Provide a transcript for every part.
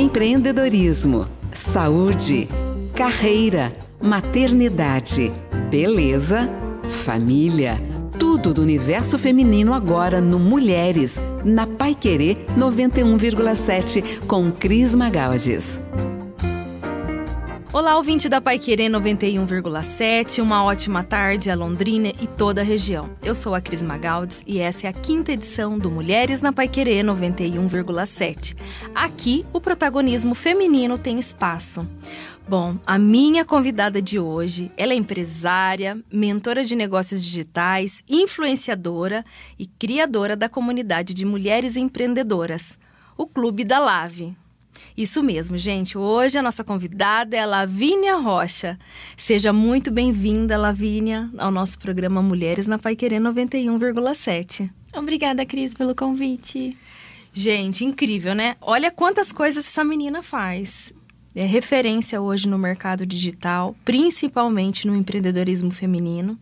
Empreendedorismo, saúde, carreira, maternidade, beleza, família. Tudo do universo feminino agora no Mulheres, na Pai Querer 91,7 com Cris Magaldes. Olá, ouvinte da Pai Querer 91,7, uma ótima tarde a Londrina e toda a região. Eu sou a Cris Magaldes e essa é a quinta edição do Mulheres na Pai Querer 91,7. Aqui, o protagonismo feminino tem espaço. Bom, a minha convidada de hoje, ela é empresária, mentora de negócios digitais, influenciadora e criadora da comunidade de mulheres empreendedoras, o Clube da Lave. Isso mesmo, gente. Hoje a nossa convidada é a Lavínia Rocha. Seja muito bem-vinda, Lavínia, ao nosso programa Mulheres na Pai Querer 91,7. Obrigada, Cris, pelo convite. Gente, incrível, né? Olha quantas coisas essa menina faz. É referência hoje no mercado digital, principalmente no empreendedorismo feminino.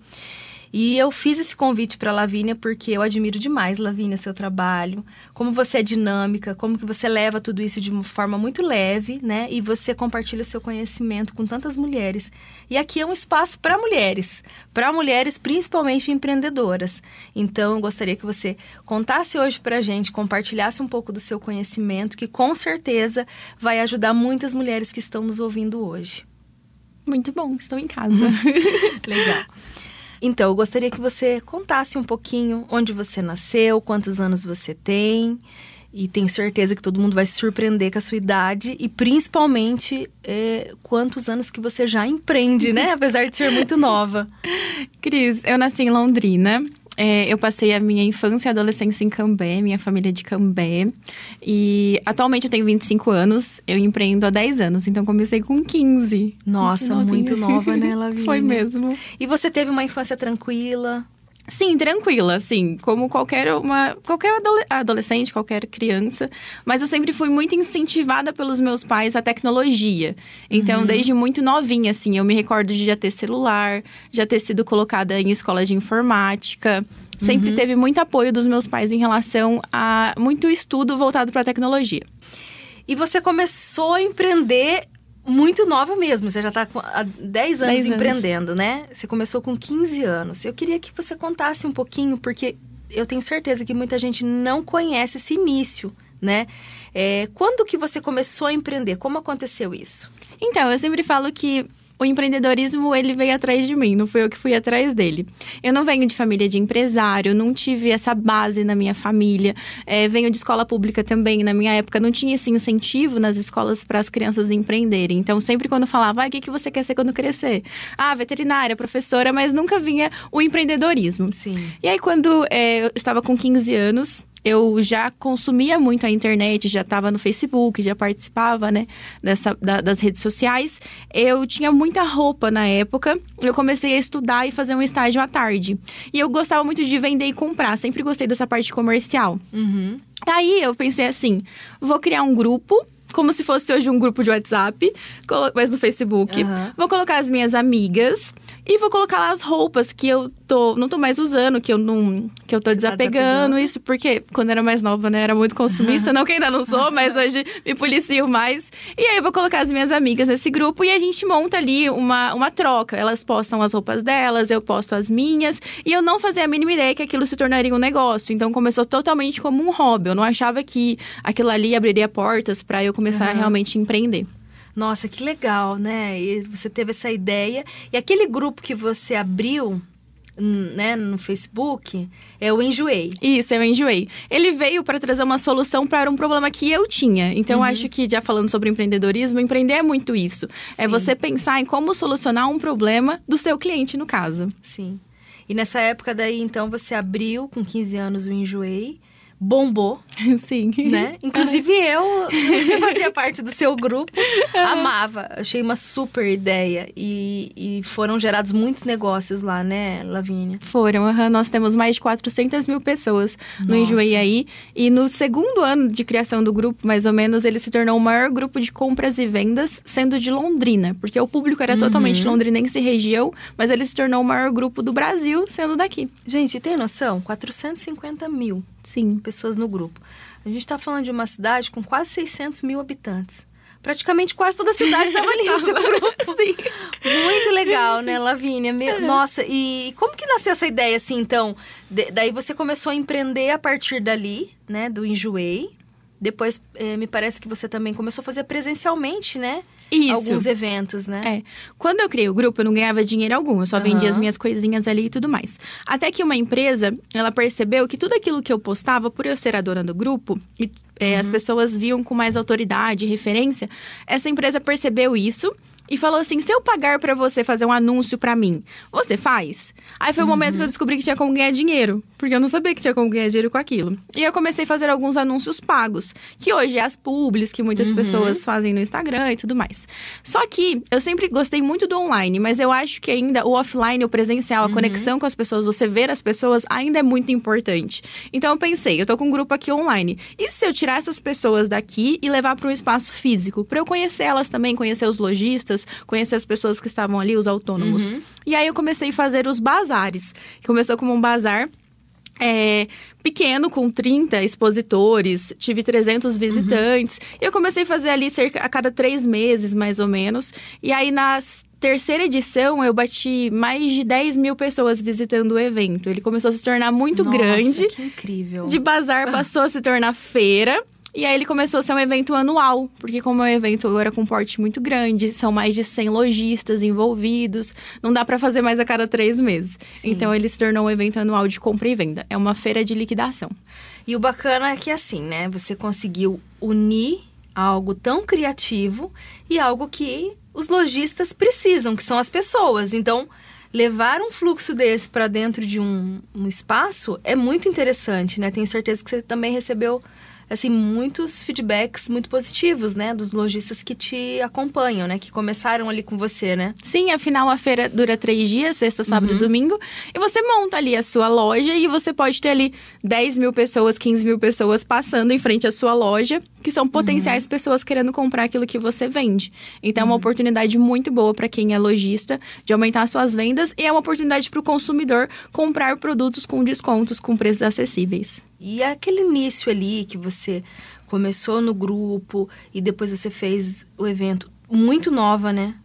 E eu fiz esse convite para Lavínia porque eu admiro demais Lavínia seu trabalho, como você é dinâmica, como que você leva tudo isso de uma forma muito leve, né? E você compartilha o seu conhecimento com tantas mulheres. E aqui é um espaço para mulheres, para mulheres principalmente empreendedoras. Então eu gostaria que você contasse hoje para a gente, compartilhasse um pouco do seu conhecimento, que com certeza vai ajudar muitas mulheres que estão nos ouvindo hoje. Muito bom, estão em casa. Legal. Então, eu gostaria que você contasse um pouquinho onde você nasceu, quantos anos você tem. E tenho certeza que todo mundo vai se surpreender com a sua idade e principalmente é, quantos anos que você já empreende, né? Apesar de ser muito nova. Cris, eu nasci em Londrina. É, eu passei a minha infância e adolescência em Cambé, minha família é de Cambé. E atualmente eu tenho 25 anos, eu empreendo há 10 anos, então comecei com 15. Nossa, muito nova, né, Lavínia? Foi mesmo. E você teve uma infância tranquila? Sim, tranquila, assim, como qualquer uma qualquer adolescente, qualquer criança, mas eu sempre fui muito incentivada pelos meus pais à tecnologia. Então, uhum. desde muito novinha assim, eu me recordo de já ter celular, já ter sido colocada em escola de informática. Sempre uhum. teve muito apoio dos meus pais em relação a muito estudo voltado para a tecnologia. E você começou a empreender muito nova mesmo. Você já está há 10 anos 10 empreendendo, anos. né? Você começou com 15 anos. Eu queria que você contasse um pouquinho, porque eu tenho certeza que muita gente não conhece esse início, né? É, quando que você começou a empreender? Como aconteceu isso? Então, eu sempre falo que o empreendedorismo ele veio atrás de mim, não foi eu que fui atrás dele. Eu não venho de família de empresário, não tive essa base na minha família. É, venho de escola pública também. Na minha época não tinha esse incentivo nas escolas para as crianças empreenderem. Então sempre quando falava, ah, o que, que você quer ser quando crescer? Ah, veterinária, professora, mas nunca vinha o empreendedorismo. Sim. E aí quando é, eu estava com 15 anos, eu já consumia muito a internet, já estava no Facebook, já participava, né, dessa, da, das redes sociais. Eu tinha muita roupa na época. Eu comecei a estudar e fazer um estágio à tarde. E eu gostava muito de vender e comprar. Sempre gostei dessa parte comercial. Uhum. Aí eu pensei assim, vou criar um grupo como se fosse hoje um grupo de WhatsApp, mas no Facebook. Uhum. Vou colocar as minhas amigas, e vou colocar lá as roupas que eu tô, não tô mais usando, que eu não, que eu tô tá desapegando, tá desapegando. isso porque quando era mais nova, né, era muito consumista, não que ainda não sou, mas hoje me policio mais. E aí eu vou colocar as minhas amigas nesse grupo e a gente monta ali uma, uma troca. Elas postam as roupas delas, eu posto as minhas, e eu não fazia a mínima ideia que aquilo se tornaria um negócio. Então começou totalmente como um hobby. Eu não achava que aquilo ali abriria portas para eu começar uhum. a realmente empreender. Nossa, que legal, né? E você teve essa ideia. E aquele grupo que você abriu né, no Facebook, é o enjoei. Isso, é o enjoei. Ele veio para trazer uma solução para um problema que eu tinha. Então, uhum. acho que já falando sobre empreendedorismo, empreender é muito isso. É Sim. É você pensar em como solucionar um problema do seu cliente, no caso. Sim. E nessa época daí, então, você abriu com 15 anos o Enjoei bombou. Sim. Né? Inclusive eu, que fazia parte do seu grupo, amava. Achei uma super ideia. E, e foram gerados muitos negócios lá, né, Lavínia? Foram. Uhum. Nós temos mais de 400 mil pessoas Nossa. no Enjoei Aí. E no segundo ano de criação do grupo, mais ou menos, ele se tornou o maior grupo de compras e vendas, sendo de Londrina. Porque o público era uhum. totalmente londrinense e região, mas ele se tornou o maior grupo do Brasil, sendo daqui. Gente, tem noção? 450 mil. Sim. Pessoas no grupo. A gente está falando de uma cidade com quase 600 mil habitantes. Praticamente quase toda a cidade estava ali seu grupo. Sim. Muito legal, né, Lavínia? Me... É. Nossa, e como que nasceu essa ideia, assim, então? De... Daí você começou a empreender a partir dali, né, do Enjoei. Depois, eh, me parece que você também começou a fazer presencialmente, né? Isso. alguns eventos, né? É. Quando eu criei o grupo, eu não ganhava dinheiro algum, eu só uhum. vendia as minhas coisinhas ali e tudo mais. Até que uma empresa, ela percebeu que tudo aquilo que eu postava, por eu ser a dona do grupo, e é, uhum. as pessoas viam com mais autoridade, referência, essa empresa percebeu isso e falou assim: se eu pagar para você fazer um anúncio para mim, você faz? Aí foi o uhum. momento que eu uhum. descobri que tinha como ganhar dinheiro, porque eu não sabia que tinha como ganhar dinheiro com aquilo. E eu comecei a fazer alguns anúncios pagos, que hoje é as públicas que muitas uhum. pessoas fazem no Instagram e tudo mais. Só que eu sempre gostei muito do online, mas eu acho que ainda o offline, o presencial, a uhum. conexão com as pessoas, você ver as pessoas ainda é muito importante. Então eu pensei, eu tô com um grupo aqui online. E se eu tirar essas pessoas daqui e levar para um espaço físico, para eu conhecer elas também, conhecer os lojistas, feiras, conhecer as pessoas que estavam ali, os autônomos. Uhum. E aí eu comecei a fazer os bazares. Começou como um bazar é, pequeno, com 30 expositores, tive 300 uhum. visitantes. Uhum. E eu comecei a fazer ali cerca a cada três meses, mais ou menos. E aí, na terceira edição, eu bati mais de 10 mil pessoas visitando o evento. Ele começou a se tornar muito Nossa, grande. Que incrível. De bazar passou a se tornar feira. E aí ele começou a ser um evento anual, porque como é um evento agora com porte muito grande, são mais de 100 lojistas envolvidos, não dá para fazer mais a cada três meses. Sim. Então ele se tornou um evento anual de compra e venda. É uma feira de liquidação. E o bacana é que assim, né? Você conseguiu unir algo tão criativo e algo que os lojistas precisam, que são as pessoas. Então, levar um fluxo desse para dentro de um, um, espaço é muito interessante, né? Tenho certeza que você também recebeu assim muitos feedbacks muito positivos, né, dos lojistas que te acompanham, né, que começaram ali com você, né? Sim, afinal a feira dura três dias, sexta, sábado e uhum. domingo, e você monta ali a sua loja e você pode ter ali 10 mil pessoas, 15 mil pessoas passando em frente à sua loja, que são potenciais uhum. pessoas querendo comprar aquilo que você vende. Então uhum. é uma uhum. oportunidade muito boa para quem é lojista de aumentar suas vendas e é uma oportunidade para o consumidor comprar produtos com descontos, com preços acessíveis. E aquele início ali que você começou no grupo e depois você fez o evento muito nova, né?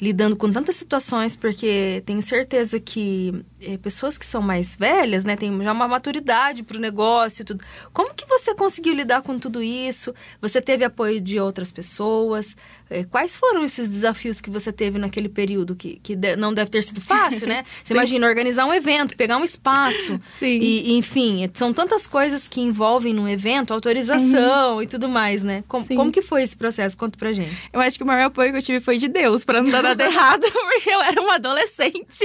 Lidando com tantas situações, porque tenho certeza que é, pessoas que são mais velhas, né? Tem já uma maturidade para o negócio e tudo. Como que você conseguiu lidar com tudo isso? Você teve apoio de outras pessoas? É, quais foram esses desafios que você teve naquele período? Que, que de, não deve ter sido fácil, né? Você imagina organizar um evento, pegar um espaço. Sim. E, e, enfim, eh, são tantas coisas que envolvem num evento, autorização uhum. e tudo mais, né? Com, como que foi esse processo? Conta pra gente. Eu acho que o maior apoio que eu tive foi de Deus, para não dar nada errado, porque eu era uma adolescente.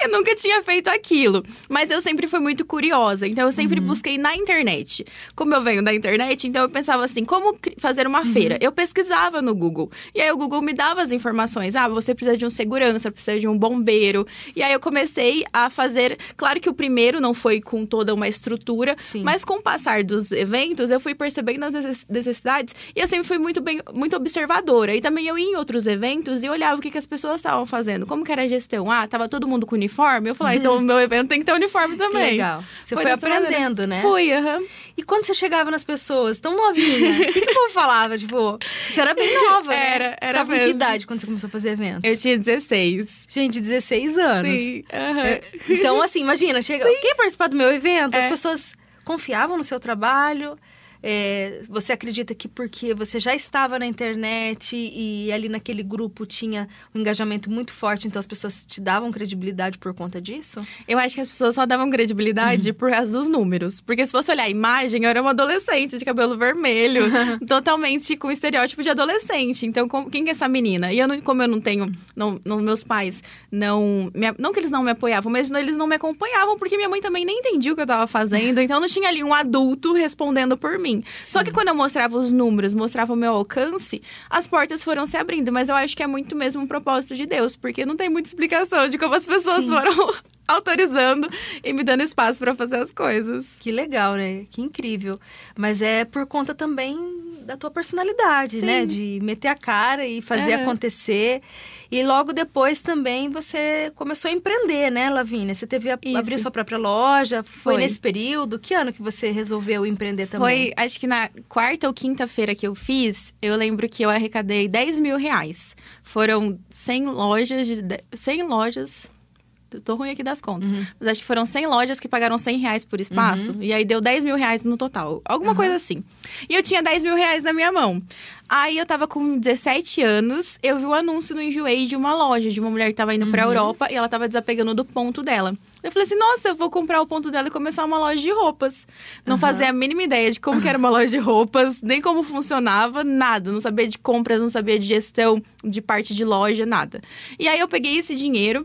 Eu nunca tinha feito feito aquilo. Mas eu sempre fui muito curiosa, então eu sempre uhum. busquei na internet. Como eu venho da internet, então eu pensava assim, como fazer uma uhum. feira? Eu pesquisava no Google. E aí o Google me dava as informações. Ah, você precisa de um segurança, precisa de um bombeiro. E aí eu comecei a fazer, claro que o primeiro não foi com toda uma estrutura, Sim. mas com o passar dos eventos, eu fui percebendo as necessidades e eu sempre fui muito bem, muito observadora. E também eu ia em outros eventos e olhava o que, que as pessoas estavam fazendo, como que era a gestão. Ah, tava todo mundo com uniforme? Eu falava, então o meu evento tem que ter uniforme também. Legal. Você foi, foi aprendendo, maneira. né? Fui, aham. Uhum. E quando você chegava nas pessoas, tão novinha, o que, que o povo falava? Tipo, você era bem nova, Era, né? era. Você mesmo. com que idade quando você começou a fazer eventos? Eu tinha 16. Gente, 16 anos. Sim, aham. Uhum. É, então, assim, imagina, chega. Quem participar do meu evento? É. As pessoas confiavam no seu trabalho é, você acredita que porque você já estava na internet e ali naquele grupo tinha um engajamento muito forte, então as pessoas te davam credibilidade por conta disso? Eu acho que as pessoas só davam credibilidade uhum. por causa dos números. Porque se você olhar a imagem, eu era uma adolescente de cabelo vermelho, totalmente com estereótipo de adolescente. Então, com, quem é essa menina? E eu não, como eu não tenho. Não, não meus pais não. Me, não que eles não me apoiavam, mas não, eles não me acompanhavam, porque minha mãe também nem entendia o que eu estava fazendo. Então não tinha ali um adulto respondendo por mim. Sim. Só que quando eu mostrava os números, mostrava o meu alcance, as portas foram se abrindo. Mas eu acho que é muito mesmo um propósito de Deus, porque não tem muita explicação de como as pessoas Sim. foram autorizando e me dando espaço para fazer as coisas. Que legal, né? Que incrível. Mas é por conta também da tua personalidade, né? Sim. né? De meter a cara e fazer uhum. acontecer. E logo depois também você começou a empreender, né, Lavínia? Você teve a, abriu sua própria loja. Foi, foi, nesse período? Que ano que você resolveu empreender também? Foi, acho que na quarta ou quinta-feira que eu fiz, eu lembro que eu arrecadei 10 mil reais. Foram 100 lojas, de, 100 lojas tô ruim aqui das contas. Uhum. Mas acho que foram 100 lojas que pagaram 100 reais por espaço. Uhum. E aí deu 10 mil reais no total. Alguma uhum. coisa assim. E eu tinha 10 mil reais na minha mão. Aí eu tava com 17 anos, eu vi o um anúncio no Enjoei de uma loja, de uma mulher que tava indo uhum. pra Europa e ela tava desapegando do ponto dela. Eu falei assim, nossa, eu vou comprar o ponto dela e começar uma loja de roupas. Não uhum. fazia a mínima ideia de como era uma loja de roupas, nem como funcionava, nada. Não sabia de compras, não sabia de gestão, de parte de loja, nada. E aí eu peguei esse dinheiro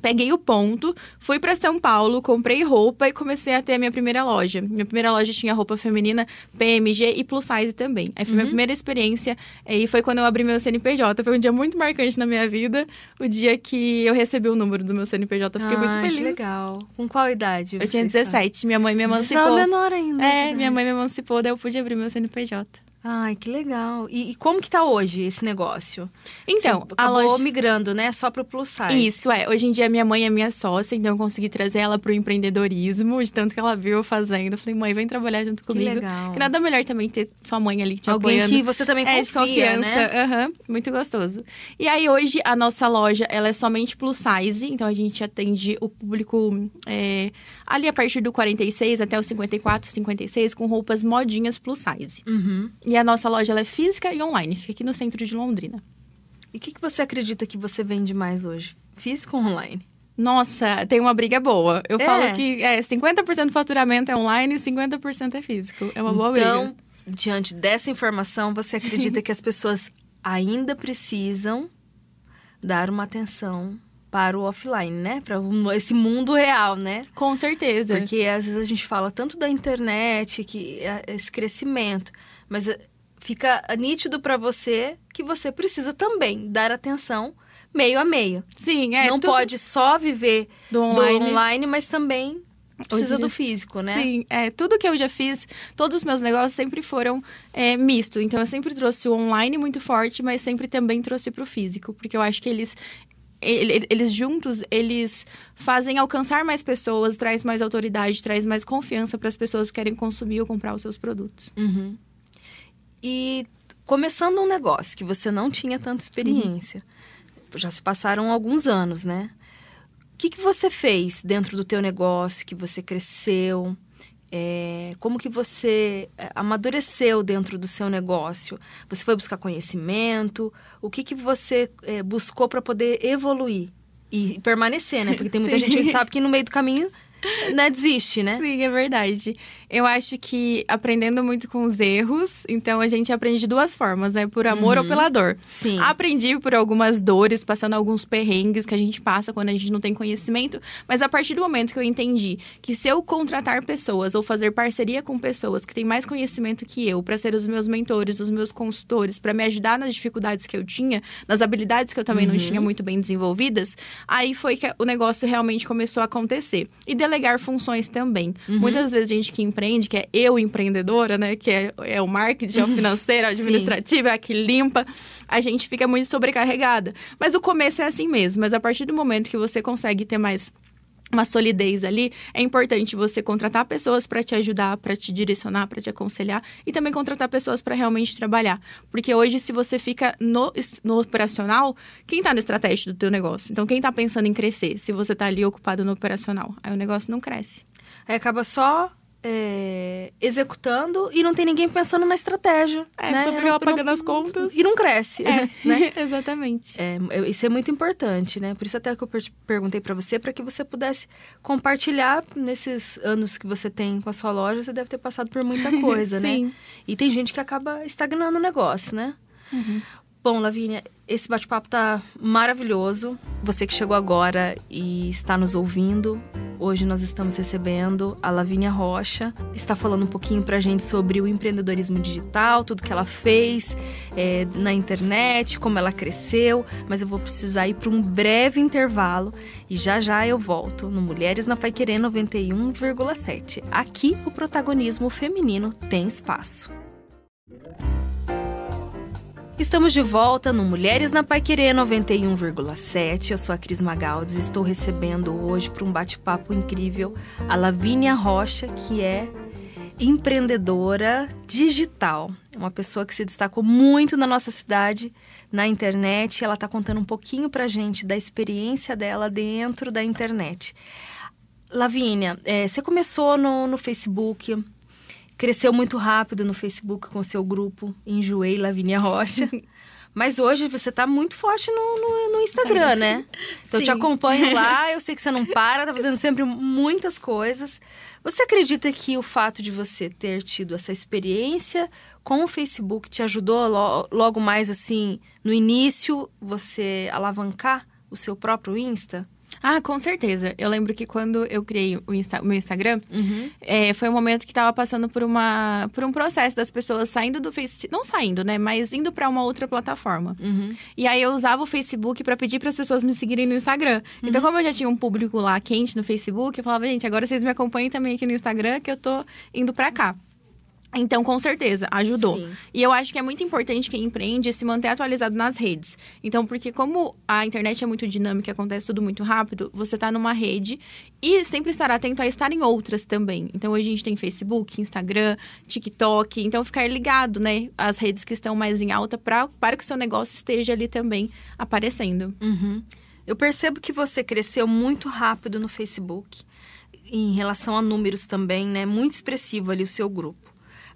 Peguei o ponto, fui para São Paulo, comprei roupa e comecei a ter a minha primeira loja. Minha primeira loja tinha roupa feminina, PMG e plus size também. Aí foi uhum. minha primeira experiência e foi quando eu abri meu CNPJ. Foi um dia muito marcante na minha vida, o dia que eu recebi o número do meu CNPJ. Fiquei ah, muito feliz. Que legal. Com qual idade? Eu tinha 17. Está? Minha mãe me emancipou. Você menor ainda. É, né? minha mãe me emancipou, daí eu pude abrir meu CNPJ. Ai, que legal. E, e, como que tá hoje esse negócio? Então, acabou a loja... migrando, né? Só pro plus size. Isso, é. Hoje em dia minha mãe é minha sócia, então eu consegui trazer ela pro empreendedorismo, de tanto que ela viu eu fazendo. Eu falei, mãe, vem trabalhar junto comigo. Que legal. Que nada melhor também ter sua mãe ali te Alguém apoiando. que você também confia, é, de né? confiança. né? Uhum, muito gostoso. E aí, hoje, a nossa loja, ela é somente plus size. Então, a gente atende o público é, ali a partir do 46 até o 54, 56, com roupas modinhas plus size. Uhum. E a nossa loja é física e online, fica aqui no centro de Londrina. E o que, que você acredita que você vende mais hoje? Físico ou online? Nossa, tem uma briga boa. Eu é. falo que é, 50% do faturamento é online e 50% é físico. É uma boa então, briga. Então, diante dessa informação, você acredita que as pessoas ainda precisam dar uma atenção para o offline, né? Para esse mundo real, né? Com certeza. Porque às vezes a gente fala tanto da internet, que é, esse crescimento, mas eh, fica eh, nítido para você que você precisa também dar atenção meio a meio. Sim, é. Não pode só viver do online, do online mas também precisa do físico, né? Sim, é. Tudo que eu já fiz, todos os meus negócios sempre foram é, misto. Então, eu sempre trouxe o online muito forte, mas sempre também trouxe para o físico, porque eu acho que eles eles juntos, eles fazem alcançar mais pessoas, traz mais autoridade, traz mais confiança para as pessoas que querem consumir ou comprar os seus produtos. Uhum e começando um negócio que você não tinha tanta experiência. Uhum. Já se passaram alguns anos, né? O que, que você fez dentro do teu negócio que você cresceu? É, como que você eh, amadureceu dentro do seu negócio? Você foi buscar conhecimento? O que, que você é, buscou para poder evoluir e permanecer, né? Porque tem muita Sim. gente que sabe que no meio do caminho né, desiste, né? Sim, é verdade. Eu acho que aprendendo muito com os erros, então a gente aprende de duas formas, né? Por amor uhum. ou pela dor. Sim. Aprendi por algumas dores, passando alguns perrengues que a gente passa quando a gente não tem conhecimento, mas a partir do momento que eu entendi que se eu contratar pessoas ou fazer parceria com pessoas que têm mais conhecimento que eu para ser os meus mentores, os meus consultores, para me ajudar nas dificuldades que eu tinha, nas habilidades que eu também uhum. não tinha muito bem desenvolvidas, aí foi que o negócio realmente começou a acontecer. E delegar funções também. Uhum. Muitas vezes a gente que empreende, que é eu empreendedora, né? Que é, é o marketing, é o financeiro, é o administrativo, é a que limpa. A gente fica muito sobrecarregada. Mas o começo é assim mesmo. Mas a partir do momento que você consegue ter mais uma solidez ali, é importante você contratar pessoas para te ajudar, para te direcionar, para te aconselhar e também contratar pessoas para realmente trabalhar. Porque hoje, se você fica no, no operacional, quem está na estratégia do teu negócio? Então, quem está pensando em crescer? Se você está ali ocupado no operacional, aí o negócio não cresce. Aí acaba só é, executando e não tem ninguém pensando na estratégia. É, né? só fica ela pagando as contas. E não cresce. É, né? Exatamente. É, isso é muito importante, né? Por isso até que eu per perguntei para você, para que você pudesse compartilhar nesses anos que você tem com a sua loja, você deve ter passado por muita coisa, né? E tem gente que acaba estagnando o negócio, né? Uhum. Bom, Lavínia, esse bate-papo tá maravilhoso. Você que chegou agora e está nos ouvindo, hoje nós estamos recebendo a Lavínia Rocha. Está falando um pouquinho para a gente sobre o empreendedorismo digital, tudo que ela fez é, na internet, como ela cresceu. Mas eu vou precisar ir para um breve intervalo e já já eu volto no Mulheres na Pai Querer 91,7. Aqui o protagonismo feminino tem espaço. Estamos de volta no Mulheres na Querer 91,7. Eu sou a Cris Magaldes e estou recebendo hoje para um bate-papo incrível a Lavínia Rocha, que é empreendedora digital. É uma pessoa que se destacou muito na nossa cidade, na internet. Ela está contando um pouquinho para gente da experiência dela dentro da internet. Lavínia, é, você começou no, no Facebook Cresceu muito rápido no Facebook com seu grupo, Enjoei Lavínia Rocha. Mas hoje você tá muito forte no, no, no Instagram, né? Então Sim. eu te acompanho lá, eu sei que você não para, tá fazendo sempre muitas coisas. Você acredita que o fato de você ter tido essa experiência com o Facebook te ajudou lo logo mais assim, no início, você alavancar o seu próprio Insta? Ah, com certeza. Eu lembro que quando eu criei o, Insta, o meu Instagram, uhum. é, foi um momento que estava passando por, uma, por um processo das pessoas saindo do Facebook. Não saindo, né? Mas indo para uma outra plataforma. Uhum. E aí eu usava o Facebook para pedir para as pessoas me seguirem no Instagram. Uhum. Então, como eu já tinha um público lá quente no Facebook, eu falava, gente, agora vocês me acompanhem também aqui no Instagram, que eu tô indo para cá. Então, com certeza, ajudou. Sim. E eu acho que é muito importante quem empreende se manter atualizado nas redes. Então, porque como a internet é muito dinâmica, acontece tudo muito rápido, você está numa rede e sempre estar atento a estar em outras também. Então, hoje a gente tem Facebook, Instagram, TikTok. Então, ficar ligado, né? As redes que estão mais em alta pra, para que o seu negócio esteja ali também aparecendo. Uhum. Eu percebo que você cresceu muito rápido no Facebook. Em relação a números também, né? Muito expressivo ali o seu grupo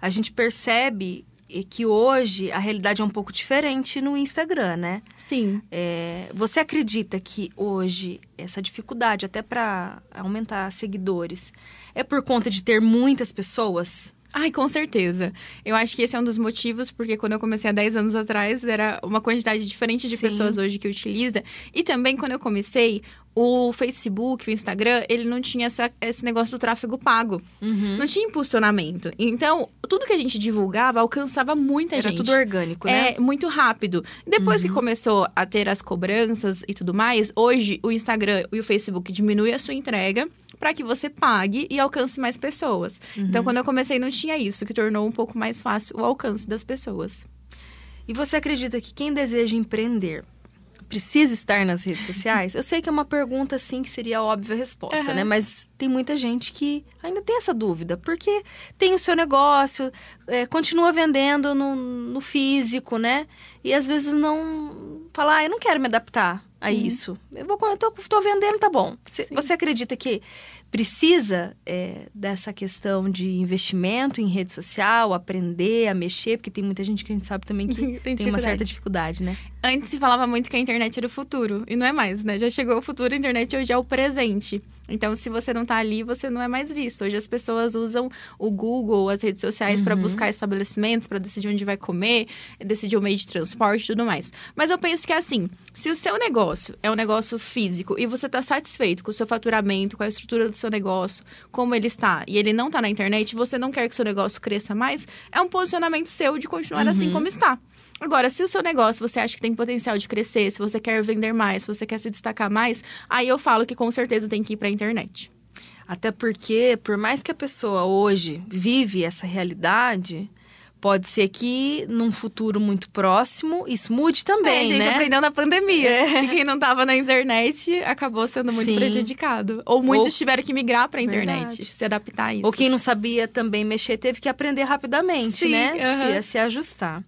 a gente percebe que hoje a realidade é um pouco diferente no Instagram, né? Sim. É, você acredita que hoje essa dificuldade, até para aumentar seguidores, é por conta de ter muitas pessoas? Ai, com certeza. Eu acho que esse é um dos motivos, porque quando eu comecei há 10 anos atrás, era uma quantidade diferente de Sim. pessoas hoje que utiliza. E também, quando eu comecei, o Facebook, o Instagram, ele não tinha essa, esse negócio do tráfego pago. Uhum. Não tinha impulsionamento. Então, tudo que a gente divulgava alcançava muita Era gente. Era tudo orgânico, é, né? É, muito rápido. Depois uhum. que começou a ter as cobranças e tudo mais, hoje o Instagram e o Facebook diminuem a sua entrega para que você pague e alcance mais pessoas. Então, uhum. Então, quando eu comecei, não tinha isso, que tornou um pouco mais fácil o alcance das pessoas. E você acredita que quem deseja empreender precisa estar nas redes sociais? Eu sei que é uma pergunta, assim, que seria a óbvia resposta, uhum. né? Mas tem muita gente que ainda tem essa dúvida, porque tem o seu negócio, é, continua vendendo no, no, físico, né? E às vezes não fala, ah, eu não quero me adaptar a uhum. isso. Eu vou, eu tô, tô vendendo, tá bom. Você, você acredita que precisa é, dessa questão de investimento em rede social, aprender a mexer, porque tem muita gente que a gente sabe também que tem, tem, uma certa dificuldade, né? Antes se falava muito que a internet era o futuro, e não é mais, né? Já chegou o futuro, a internet hoje é o presente. Então, se você não está ali, você não é mais visto. Hoje as pessoas usam o Google, as redes sociais uhum. para buscar estabelecimentos, para decidir onde vai comer, decidir o meio de transporte e tudo mais. Mas eu penso que é assim, se o seu negócio é um negócio físico e você está satisfeito com o seu faturamento, com a estrutura do seu negócio, como ele está, e ele não está na internet, você não quer que seu negócio cresça mais, é um posicionamento seu de continuar assim uhum. assim como está. Agora, se o seu negócio você acha que tem potencial de crescer, se você quer vender mais, se você quer se destacar mais, aí eu falo que com certeza tem que ir para a internet. Até porque, por mais que a pessoa hoje vive essa realidade, Pode ser que num futuro muito próximo isso mude também, é, a gente né? aprendeu na pandemia. É. quem não estava na internet acabou sendo muito Sim. prejudicado. Ou muitos Ou... tiveram que migrar para a internet, Verdade. se adaptar a isso. Ou quem não sabia também mexer teve que aprender rapidamente, Sim, né? Uh -huh. se, se ajustar.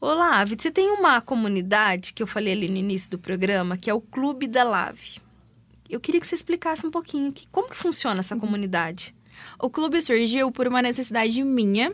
Olá, Avid, você tem uma comunidade que eu falei ali no início do programa, que é o Clube da Lave. Eu queria que você explicasse um pouquinho que, como que funciona essa uhum. comunidade. O clube surgiu por uma necessidade minha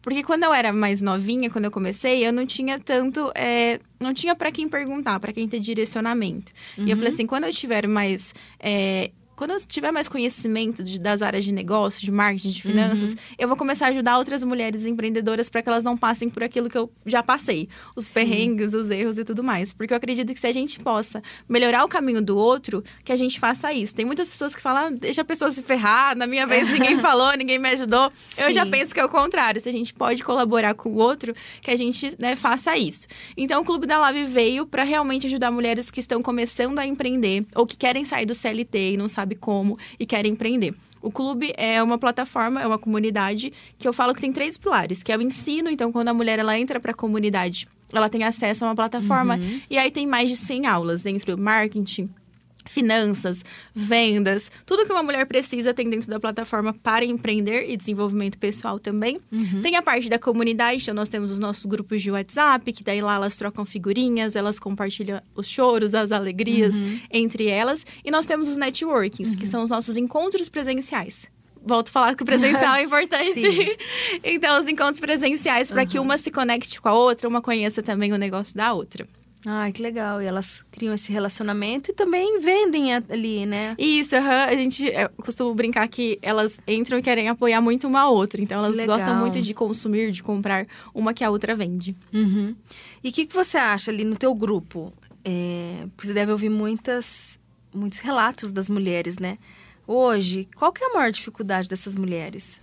porque quando eu era mais novinha, quando eu comecei, eu não tinha tanto. É, não tinha para quem perguntar, para quem ter direcionamento. Uhum. E eu falei uhum. assim: quando eu tiver mais é, quando eu tiver mais conhecimento de, das áreas de negócio, de marketing, de finanças, uhum. eu vou começar a ajudar outras mulheres empreendedoras para que elas não passem por aquilo que eu já passei, os Sim. perrengues, os erros e tudo mais. Porque eu acredito que se a gente possa melhorar o caminho do outro, que a gente faça isso. Tem muitas pessoas que falam, ah, deixa a pessoa se ferrar, na minha vez ninguém falou, ninguém me ajudou. Sim. Eu já penso que é o contrário. Se a gente pode colaborar com o outro, que a gente né, faça isso. Então o Clube da Lave veio para realmente ajudar mulheres que estão começando a empreender ou que querem sair do CLT e não sabem sabe como e quer empreender. O clube é uma plataforma, é uma comunidade que eu falo que tem três pilares, que é o ensino, então quando a mulher ela entra para a comunidade, ela tem acesso a uma plataforma uhum. e aí tem mais de 100 aulas dentro do marketing, finanças, vendas, tudo que uma mulher precisa tem dentro da plataforma para empreender e desenvolvimento pessoal também. Uhum. Tem a parte da comunidade, então nós temos os nossos grupos de WhatsApp, que daí lá elas trocam figurinhas, elas compartilham os choros, as alegrias uhum. entre elas. E nós temos os networkings, uhum. que são os nossos encontros presenciais volto a falar que o presencial é importante. então, os encontros presenciais para uhum. que uma se conecte com a outra, uma conheça também o negócio da outra. Ah, que legal. E elas criam esse relacionamento e também vendem ali, né? Isso, uhum. a gente costuma brincar que elas entram e querem apoiar muito uma outra. Então, elas gostam muito de consumir, de comprar uma que a outra vende. Uhum. E o que, que você acha ali no teu grupo? É, você deve ouvir muitas, muitos relatos das mulheres, né? Hoje, qual que é a maior dificuldade dessas mulheres?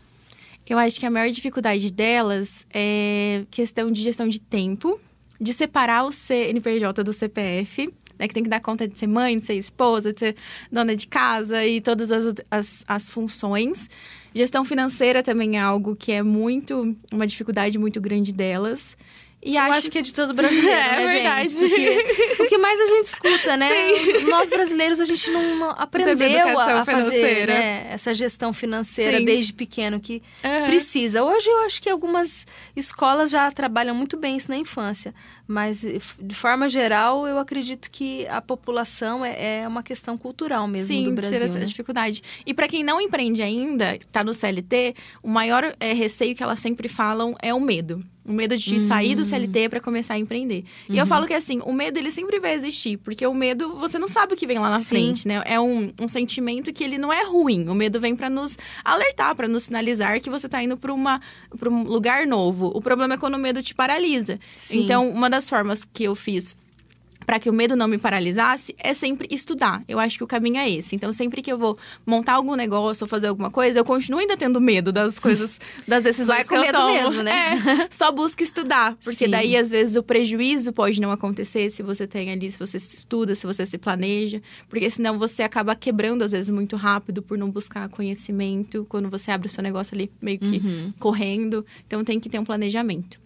Eu acho que a maior dificuldade delas é questão de gestão de tempo de separar o CNPJ do CPF, né, que tem que dar conta de ser mãe, de ser esposa, de ser dona de casa e todas as, as, as, funções. Gestão financeira também é algo que é muito, uma dificuldade muito grande delas. E acho... acho... que é de todo brasileiro, é, né, verdade. gente? o que mais a gente escuta, né? Os, nós brasileiros, a gente não aprendeu a, a fazer né? essa gestão financeira Sim. desde pequeno, que uhum. precisa. Hoje eu acho que algumas escolas já trabalham muito bem isso na infância. Mas, eh, de forma geral, eu acredito que a população é, é uma questão cultural mesmo Sim, do Brasil. Sim, essa né? dificuldade. E para quem não empreende ainda, está no CLT, o maior é, receio que elas sempre falam é o medo. O medo de uhum. sair do CLT hum. para começar a empreender. Uhum. E eu uhum. falo que assim, o medo ele sempre vai existir, porque o medo você não sabe o que vem lá na Sim. frente, né? É um, um sentimento que ele não é ruim. O medo vem para nos alertar, para nos sinalizar que você está indo para uma um lugar novo. O problema é quando o medo te paralisa. Sim. Então, uma das das formas que eu fiz para que o medo não me paralisasse é sempre estudar. Eu acho que o caminho é esse. Então, sempre que eu vou montar algum negócio ou fazer alguma coisa, eu continuo ainda tendo medo das coisas, das decisões Vai com que medo tomo. mesmo, né? É, só busca estudar, porque Sim. daí às vezes o prejuízo pode não acontecer se você tem ali, se você se estuda, se você se planeja, porque senão você acaba quebrando às vezes muito rápido por não buscar conhecimento quando você abre o seu negócio ali meio que uhum. correndo. Então, tem que ter um planejamento.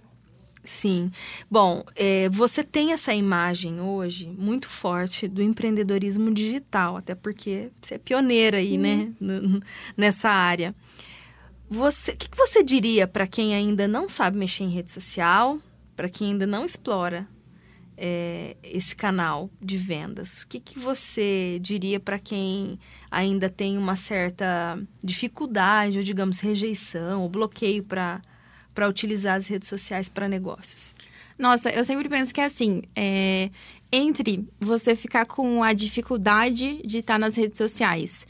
Sim. Bom, é, você tem essa imagem hoje muito forte do empreendedorismo digital, até porque você é pioneira aí, hum. né, uhum. no, nessa área. Você, o que, que você diria para quem ainda não sabe mexer em rede social, para quem ainda não explora é, esse canal de vendas? O que, que você diria para quem ainda tem uma certa dificuldade, ou digamos, rejeição, ou bloqueio para para utilizar as redes sociais para negócios? Nossa, eu sempre penso que é assim, é, entre você ficar com a dificuldade de estar tá nas redes sociais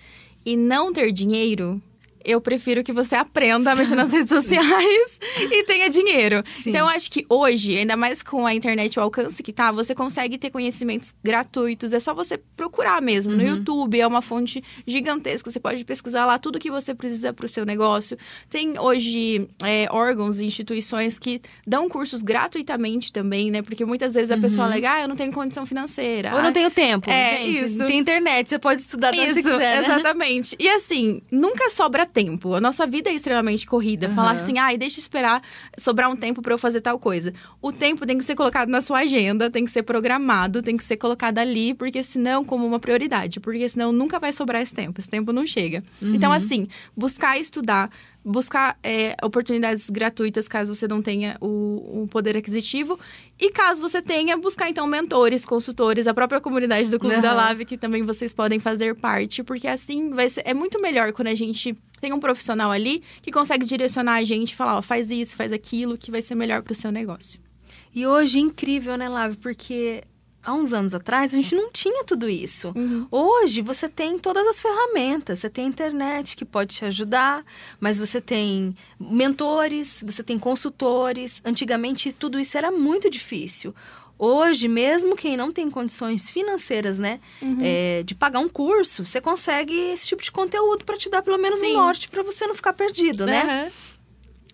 e não ter dinheiro, eu prefiro que você aprenda a mexer nas redes sociais e tenha dinheiro. Sim. Então, acho que hoje, ainda mais com a internet, o alcance que tá, você consegue ter conhecimentos gratuitos. É só você procurar mesmo. Uhum. No YouTube é uma fonte gigantesca. Você pode pesquisar lá tudo que você precisa para o seu negócio. Tem hoje é, órgãos e instituições que dão cursos gratuitamente também, né? Porque muitas vezes a uhum. pessoa alega, ah, eu não tenho condição financeira. Ou não ah, tenho tempo, é, gente. Isso. Tem internet, você pode estudar de que isso, você quiser. Né? Exatamente. E assim, nunca sobra tempo. A nossa vida é extremamente corrida. Uhum. Falar assim, ah, deixa esperar sobrar um tempo para eu fazer tal coisa. O tempo tem que ser colocado na sua agenda, tem que ser programado, tem que ser colocado ali, porque senão, como uma prioridade, porque senão nunca vai sobrar esse tempo. Esse tempo não chega. Então, uhum. Então, assim, buscar estudar buscar é, oportunidades gratuitas caso você não tenha o, o, poder aquisitivo. E caso você tenha, buscar então mentores, consultores, a própria comunidade do Clube uhum. da Lave, que também vocês podem fazer parte, porque assim vai ser, é muito melhor quando a gente tem um profissional ali que consegue direcionar a gente, falar, ó, faz isso, faz aquilo, que vai ser melhor para o seu negócio. E hoje, incrível, né, Lave? Porque há uns anos atrás, a gente não tinha tudo isso. Uhum. Hoje, você tem todas as ferramentas. Você tem internet que pode te ajudar, mas você tem mentores, você tem consultores. Antigamente, tudo isso era muito difícil. Hoje, mesmo quem não tem condições financeiras, né, uhum. é, de pagar um curso, você consegue esse tipo de conteúdo para te dar pelo menos Sim. um norte para você não ficar perdido, uhum. né?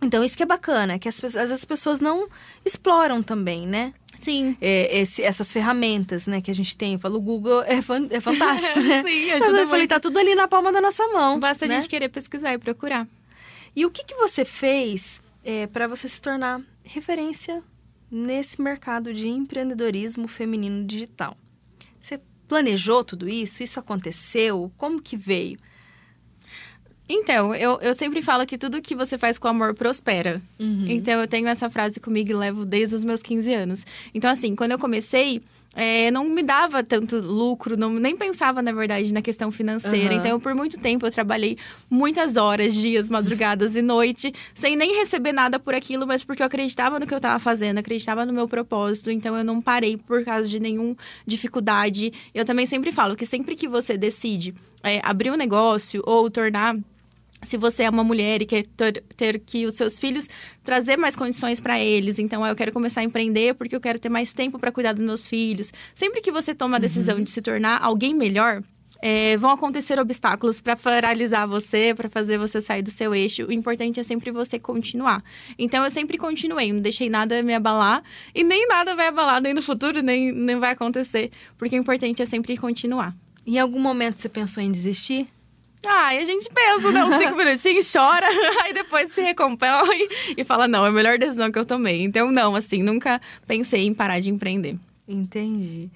Então, isso que é bacana, é que as, as, as pessoas não exploram também, né? Sim. É, esse, essas ferramentas, né, que a gente tem. Eu falo, o Google é, fan, é fantástico, né? Sim, ajuda Mas eu muito. falei, tá tudo ali na palma da nossa mão. Basta né? a gente querer pesquisar e procurar. E o que, que você fez é, para você se tornar referência nesse mercado de empreendedorismo feminino digital? Você planejou tudo isso? Isso aconteceu? Como que veio? Então, eu, eu sempre falo que tudo que você faz com amor prospera. Uhum. Então, eu tenho essa frase comigo e levo desde os meus 15 anos. Então, assim, quando eu comecei, é, não me dava tanto lucro, não, nem pensava, na verdade, na questão financeira. Uhum. Então, por muito tempo, eu trabalhei muitas horas, dias, madrugadas e noite, sem nem receber nada por aquilo, mas porque eu acreditava no que eu estava fazendo, acreditava no meu propósito. Então, eu não parei por causa de nenhuma dificuldade. Eu também sempre falo que sempre que você decide é, abrir um negócio ou tornar se você é uma mulher e quer ter, ter que os seus filhos trazer mais condições para eles, então eu quero começar a empreender porque eu quero ter mais tempo para cuidar dos meus filhos. Sempre que você toma a decisão uhum. de se tornar alguém melhor, é, vão acontecer obstáculos para paralisar você, para fazer você sair do seu eixo. O importante é sempre você continuar. Então eu sempre continuei, não deixei nada me abalar e nem nada vai abalar nem no futuro, nem, nem vai acontecer, porque o importante é sempre continuar. Em algum momento você pensou em desistir? Ah, a gente pensa, dá né, Uns cinco minutinhos, chora, aí depois se recompõe e fala, não, é a melhor decisão que eu tomei. Então, não, assim, nunca pensei em parar de empreender. Entendi.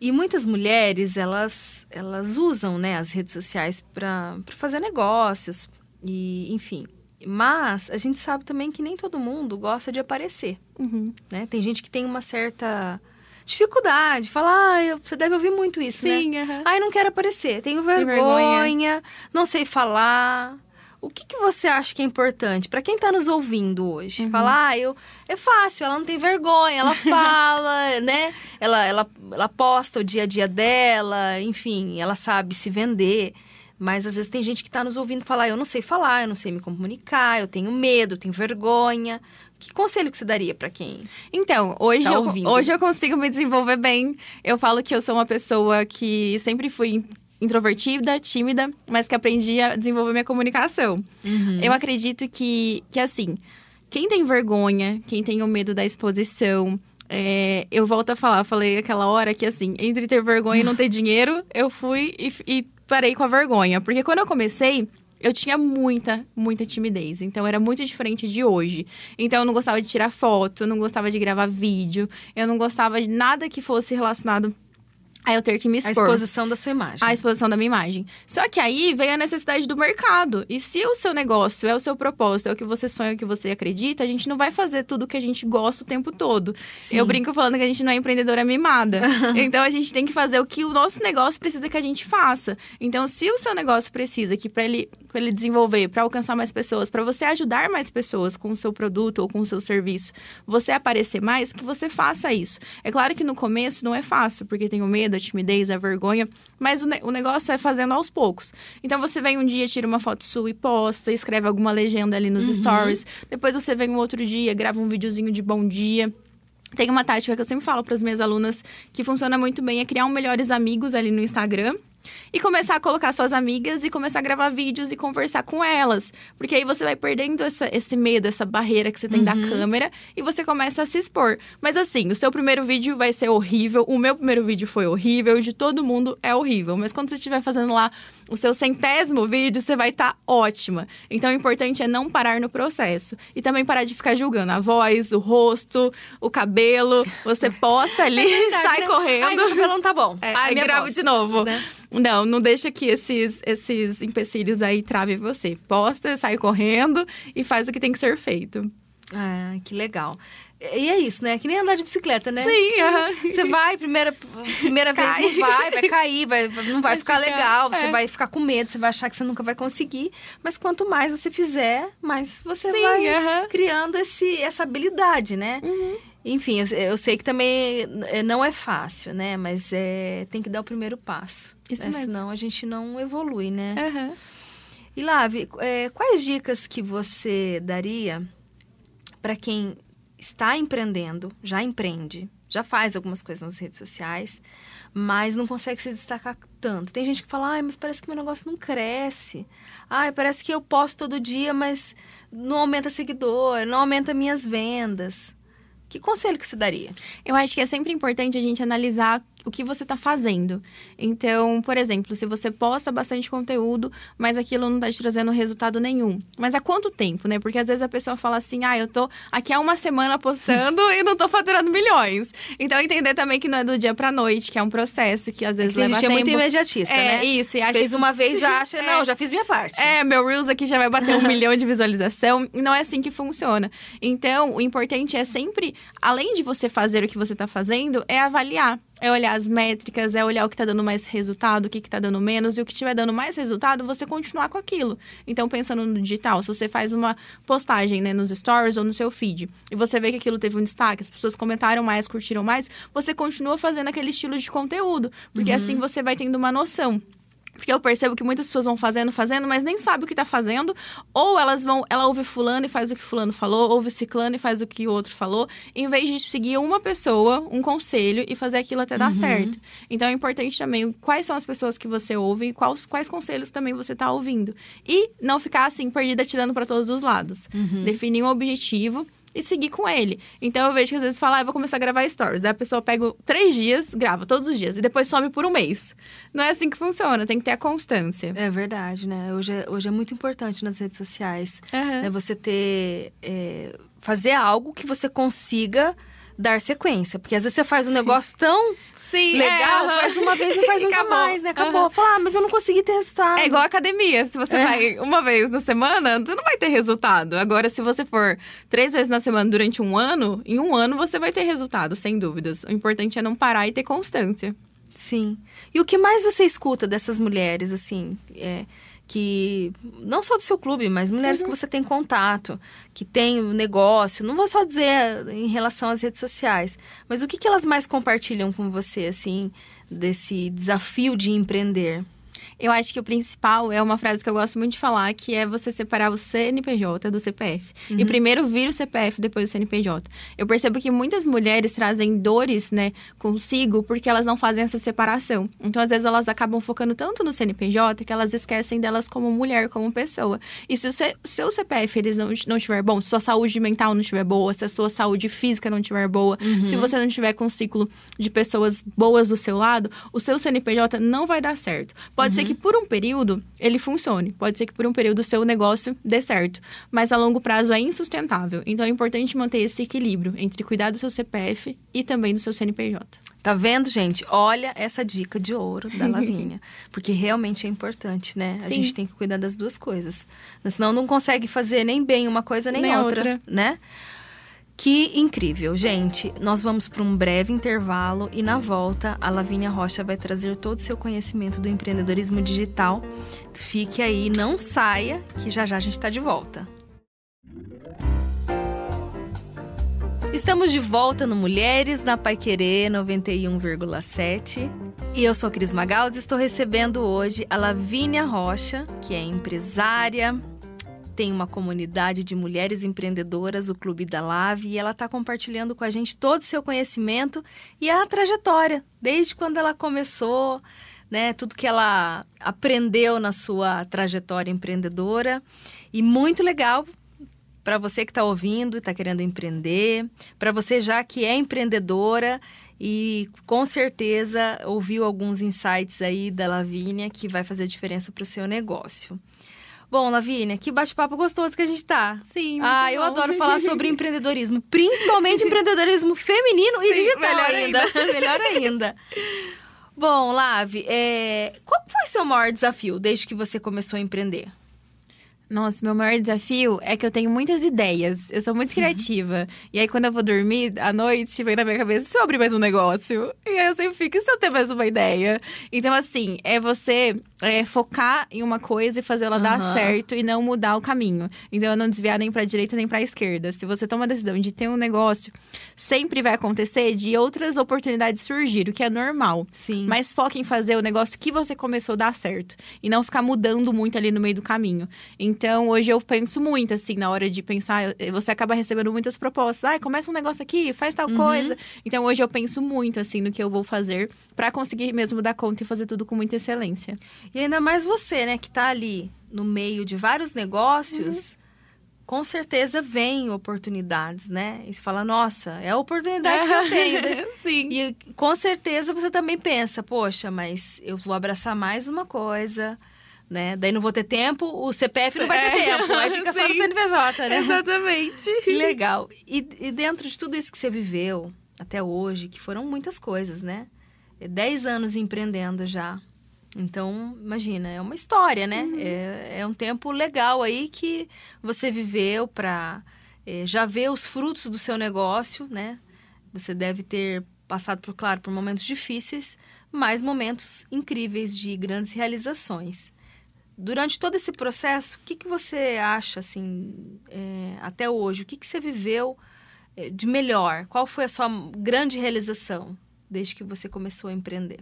E muitas mulheres, elas, elas usam né, as redes sociais para fazer negócios, e enfim. Mas a gente sabe também que nem todo mundo gosta de aparecer. Uhum. Né? Tem gente que tem uma certa dificuldade. falar ah, você deve ouvir muito isso, né? Sim, né? Uh -huh. Aí não quero aparecer, tenho vergonha, vergonha, não sei falar. O que, que você acha que é importante para quem está nos ouvindo hoje? Uhum. Falar, ah, eu é fácil, ela não tem vergonha, ela fala, né? Ela, ela, ela posta o dia a dia dela, enfim, ela sabe se vender. Mas às vezes tem gente que está nos ouvindo falar, eu não sei falar, eu não sei me comunicar, eu tenho medo, eu tenho vergonha. Que conselho que você daria para quem? Então, hoje, tá eu, hoje eu consigo me desenvolver bem. Eu falo que eu sou uma pessoa que sempre fui introvertida, tímida, mas que aprendi a desenvolver minha comunicação. Uhum. Eu acredito que, que, assim, quem tem vergonha, quem tem o medo da exposição, é, eu volto a falar, falei aquela hora que, assim, entre ter vergonha e não ter dinheiro, eu fui e, e parei com a vergonha. Porque quando eu comecei, eu tinha muita, muita timidez. Então era muito diferente de hoje. Então eu não gostava de tirar foto, não gostava de gravar vídeo, eu não gostava de nada que fosse relacionado Aí eu ter que me expor. A exposição da sua imagem. A exposição da minha imagem. Só que aí vem a necessidade do mercado. E se o seu negócio é o seu propósito, é o que você sonha, é o que você acredita, a gente não vai fazer tudo o que a gente gosta o tempo todo. Sim. Eu brinco falando que a gente não é empreendedora mimada. então a gente tem que fazer o que o nosso negócio precisa que a gente faça. Então se o seu negócio precisa que para ele para ele desenvolver, para alcançar mais pessoas, para você ajudar mais pessoas com o seu produto ou com o seu serviço, você aparecer mais, que você faça isso. É claro que no começo não é fácil, porque tem o medo medo, a timidez, a vergonha, mas o, ne o negócio é fazendo aos poucos. Então você vem um dia, tira uma foto sua e posta, escreve alguma legenda ali nos uhum. stories. Depois você vem um outro dia, grava um videozinho de bom dia. Tem uma tática que eu sempre falo para as minhas alunas que funciona muito bem é criar um melhores amigos ali no Instagram e começar a colocar suas amigas e começar a gravar vídeos e conversar com elas. Porque aí você vai perdendo essa, esse medo, essa barreira que você tem uhum. da câmera e você começa a se expor. Mas assim, o seu primeiro vídeo vai ser horrível, o meu primeiro vídeo foi horrível, o de todo mundo é horrível. Mas quando você estiver fazendo lá o seu centésimo vídeo, você vai estar tá ótima. Então o importante é não parar no processo. E também parar de ficar julgando a voz, o rosto, o cabelo. Você posta é ali, é verdade, sai né? correndo. Ai, meu cabelo não tá bom. É, aí gravo de novo. Né? Não, não deixa que esses, esses empecilhos aí trave você. Posta, sai correndo e faz o que tem que ser feito. Ah, que legal. E é isso, né? Que nem andar de bicicleta, né? Sim, uhum. Você vai, primeira, primeira vez não vai, vai cair, vai, não vai, vai ficar, legal, é. você vai ficar com medo, você vai achar que você nunca vai conseguir. Mas quanto mais você fizer, mais você Sim, vai criando esse, essa habilidade, né? Uhum. Enfim, eu, eu, sei que também eh, não é fácil, né? Mas é, tem que dar o primeiro passo. Isso né? mesmo. Senão a gente não evolui, né? Uhum. E Lave, eh, é, quais dicas que você daria para quem está empreendendo, já empreende, já faz algumas coisas nas redes sociais, mas não consegue se destacar tanto. Tem gente que fala, ai, mas parece que meu negócio não cresce. Ai, parece que eu posto todo dia, mas não aumenta seguidor, não aumenta minhas vendas. Que conselho que você daria? Eu acho que é sempre importante a gente analisar o que você está fazendo. Então, por exemplo, se você posta bastante conteúdo, mas aquilo não está te trazendo resultado nenhum. Mas há quanto tempo, né? Porque às vezes a pessoa fala assim, ah, eu tô aqui há uma semana postando e não tô faturando milhões. Então, entender também que não é do dia para noite, que é um processo que às é vezes é que leva a gente tempo. é muito imediatista, é, né? isso. E acha Fez que... uma vez, já acha, é, não, já fiz minha parte. É, meu Reels aqui já vai bater um milhão de visualização. não é assim que funciona. Então, o importante é sempre, além de você fazer o que você está fazendo, é avaliar. É olhar as métricas, é olhar o que está dando mais resultado, o que está dando menos, e o que estiver dando mais resultado, você continuar com aquilo. Então, pensando no digital, se você faz uma postagem né, nos stories ou no seu feed, e você vê que aquilo teve um destaque, as pessoas comentaram mais, curtiram mais, você continua fazendo aquele estilo de conteúdo, porque uhum. assim você vai tendo uma noção. Porque eu percebo que muitas pessoas vão fazendo, fazendo, mas nem sabe o que tá fazendo. Ou elas vão, ela ouve fulano e faz o que fulano falou, ouve ciclano e faz o que o outro falou, em vez de seguir uma pessoa, um conselho e fazer aquilo até dar uhum. certo. Então é importante também quais são as pessoas que você ouve e quais, quais conselhos também você tá ouvindo. E não ficar assim, perdida tirando para todos os lados. Uhum. Definir um objetivo e seguir com ele. Então eu vejo que às vezes fala, ah, eu vou começar a gravar stories. Daí a pessoa pega três dias, grava todos os dias e depois some por um mês. Não é assim que funciona, tem que ter a constância. É verdade, né? Hoje é, hoje é muito importante nas redes sociais uhum. né? você ter. É, fazer algo que você consiga dar sequência. Porque às vezes você faz um negócio tão Sim, é, legal, é, uh -huh. faz uma vez, não faz nunca Acabou. mais, né? Acabou. Uhum. -huh. Falar, ah, mas eu não consegui ter resultado. É igual academia. Se você é. vai uma vez na semana, você não vai ter resultado. Agora, se você for três vezes na semana durante um ano, em um ano você vai ter resultado, sem dúvidas. O importante é não parar e ter constância. Sim. E o que mais você escuta dessas mulheres, assim? É, que não só do seu clube, mas mulheres uhum. que você tem contato, que tem negócio. Não vou só dizer eh, em relação às redes sociais, mas o que, que elas mais compartilham com você, assim, desse desafio de empreender? Eu acho que o principal é uma frase que eu gosto muito de falar, que é você separar o CNPJ do CPF. Uhum. E primeiro vira o CPF, depois o CNPJ. Eu percebo que muitas mulheres trazem dores, né, consigo, porque elas não fazem essa separação. Então, às vezes, elas acabam focando tanto no CNPJ que elas esquecem delas como mulher, como pessoa. E se o seu CPF eles não, não tiver bom, se sua saúde mental não estiver boa, se a sua saúde física não estiver boa, uhum. se você não tiver com um ciclo de pessoas boas do seu lado, o seu CNPJ não vai dar certo. Pode uhum. ser ser que por um período ele funcione, pode ser que por um período o seu negócio dê certo, mas a longo prazo é insustentável. Então é importante manter esse equilíbrio entre cuidar do seu CPF e também do seu CNPJ. Tá vendo, gente? Olha essa dica de ouro da Lavinha. porque realmente é importante, né? Sim. A gente tem que cuidar das duas coisas. Senão não consegue fazer nem bem uma coisa nem, nem outra, outra, né? Que incrível, gente! Nós vamos para um breve intervalo e na volta a Lavínia Rocha vai trazer todo o seu conhecimento do empreendedorismo digital. Fique aí, não saia, que já já a gente está de volta. Estamos de volta no Mulheres na Pai Querer 91,7. E eu sou Cris Magaldi, estou recebendo hoje a Lavínia Rocha, que é empresária, tem uma comunidade de mulheres empreendedoras, o Clube da Lave, e ela está compartilhando com a gente todo o seu conhecimento e a trajetória, desde quando ela começou, né, tudo que ela aprendeu na sua trajetória empreendedora. E muito legal para você que está ouvindo e está querendo empreender, para você já que é empreendedora e com certeza ouviu alguns insights aí da Lavínia que vai fazer diferença para o seu negócio. Bom, Lavínia, que bate-papo gostoso que a gente tá. Sim. Ah, eu bom. adoro falar sobre empreendedorismo, principalmente empreendedorismo feminino Sim, e digital melhor ainda. ainda. melhor ainda. Bom, Lave, é... qual foi seu maior desafio desde que você começou a empreender? Nossa, meu maior desafio é que eu tenho muitas ideias. Eu sou muito uhum. criativa. Uhum. E aí, quando eu vou dormir à noite, vem na minha cabeça: se eu abrir mais um negócio? E aí eu sempre fico: se eu ter mais uma ideia? Então, assim, é você é, focar em uma coisa e fazer ela uhum. dar certo e não mudar o caminho. Então, eu não desviar nem pra direita nem pra esquerda. Se você toma a decisão de ter um negócio, sempre vai acontecer de outras oportunidades surgir, o que é normal. Sim. Mas foque em fazer o negócio que você começou dar certo. E não ficar mudando muito ali no meio do caminho. Então, então, hoje eu penso muito, assim, na hora de pensar, eh, você acaba recebendo muitas propostas. Ah, começa um negócio aqui, faz tal uhum. coisa. Então, hoje eu penso muito, assim, no que eu vou fazer para conseguir mesmo dar conta e fazer tudo com muita excelência. E ainda mais você, né, que tá ali no meio de vários negócios. Uhum com certeza vem oportunidades, né? E você fala, nossa, é a oportunidade que eu tenho. Né? Sim. E com certeza você também pensa, poxa, mas eu vou abraçar mais uma coisa, né? Daí não vou ter tempo, o CPF não vai ter é, tempo, aí fica sim, só no CNPJ, né? Exatamente. Que legal. E, e, dentro de tudo isso que você viveu até hoje, que foram muitas coisas, né? É dez anos empreendendo já. Então, imagina, é uma história, né? Uhum. É, é um tempo legal aí que você viveu para é, já ver os frutos do seu negócio, né? Você deve ter passado por, claro, por momentos difíceis, mas momentos incríveis de grandes realizações durante todo esse processo, o que, que você acha, assim, é, até hoje? O que, que você viveu é, de melhor? Qual foi a sua grande realização desde que você começou a empreender?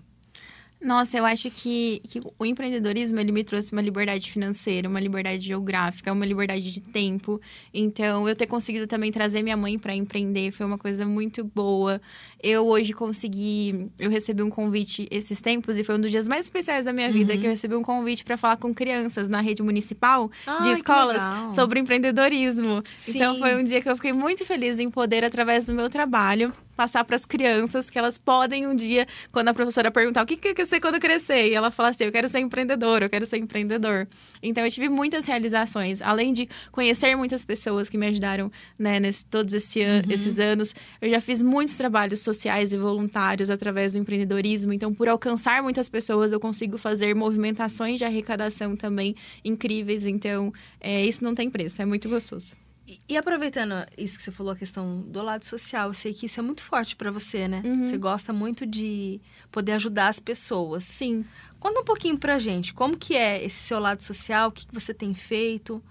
Nossa, eu acho que, que, o empreendedorismo ele me trouxe uma liberdade financeira, uma liberdade geográfica, uma liberdade de tempo. Então, eu ter conseguido também trazer minha mãe para empreender foi uma coisa muito boa. Eu hoje consegui, eu recebi um convite esses tempos e foi um dos dias mais especiais da minha uhum. vida que eu uhum. recebi um convite para falar com crianças na rede municipal de escolas sobre empreendedorismo. Sim. Então, foi um dia que eu fiquei muito feliz em poder através do meu trabalho passar para as crianças que elas podem um dia, quando a professora perguntar o que, que quer ser quando crescer, e ela fala assim: eu quero ser empreendedor, eu quero ser empreendedor. Então eu tive muitas realizações, além de conhecer muitas pessoas que me ajudaram né, nesse, todos esse an uhum. esses anos. Eu já fiz muitos trabalhos sociais e voluntários através do empreendedorismo. Então, por alcançar muitas pessoas, eu consigo fazer movimentações de arrecadação também incríveis. Então, é, isso não tem preço, é muito gostoso. E, aproveitando isso que você falou, a questão do lado social, eu sei que isso é muito forte para você, né? Uhum. Você gosta muito de poder ajudar as pessoas. Sim. Conta um pouquinho pra gente, como que é esse seu lado social, o que, que você tem feito,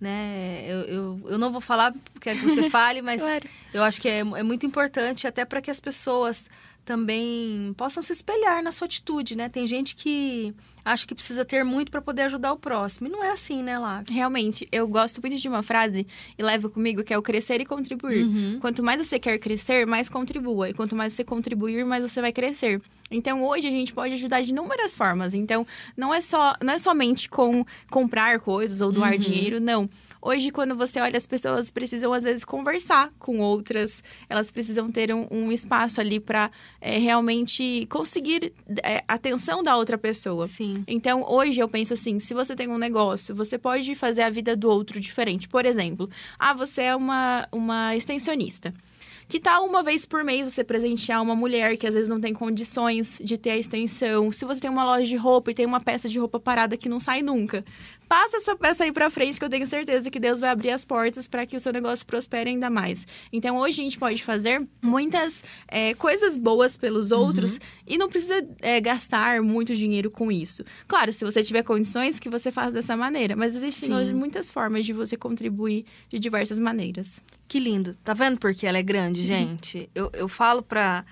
né? Eu, eu, eu não vou falar, quero que você fale, mas claro. eu acho que é, é muito importante até para que as pessoas também possam se espelhar na sua atitude, né? Tem gente que acha que precisa ter muito para poder ajudar o próximo. E não é assim, né, lá Realmente, eu gosto muito de uma frase e levo comigo que é o crescer e contribuir. Uhum. Quanto mais você quer crescer, mais contribua. E quanto mais você contribuir, mais você vai crescer. Então, hoje a gente pode ajudar de inúmeras formas. Então, não é só não é somente com comprar coisas ou doar uhum. dinheiro, não Hoje, quando você olha, as pessoas precisam, às vezes, conversar com outras, elas precisam ter um, um espaço ali para é, eh, realmente conseguir é, atenção da outra pessoa. Sim. Então, hoje eu penso assim: se você tem um negócio, você pode fazer a vida do outro diferente. Por exemplo, ah, você é uma, uma extensionista. Que tal uma vez por mês você presentear uma mulher que às vezes não tem condições de ter a extensão? Se você tem uma loja de roupa e tem uma peça de roupa parada que não sai nunca, passa essa peça aí para frente que eu tenho certeza que Deus vai abrir as portas para que o seu negócio prospere ainda mais. Então hoje a gente pode fazer muitas é, coisas boas pelos uhum. outros uhum. e não precisa é, gastar muito dinheiro com isso. Claro, se você tiver condições que você faça dessa maneira, mas existem Sim. hoje muitas formas de você contribuir de diversas maneiras. Que lindo. Tá vendo porque ela é grande, uhum. gente? Uhum. Eu, eu falo para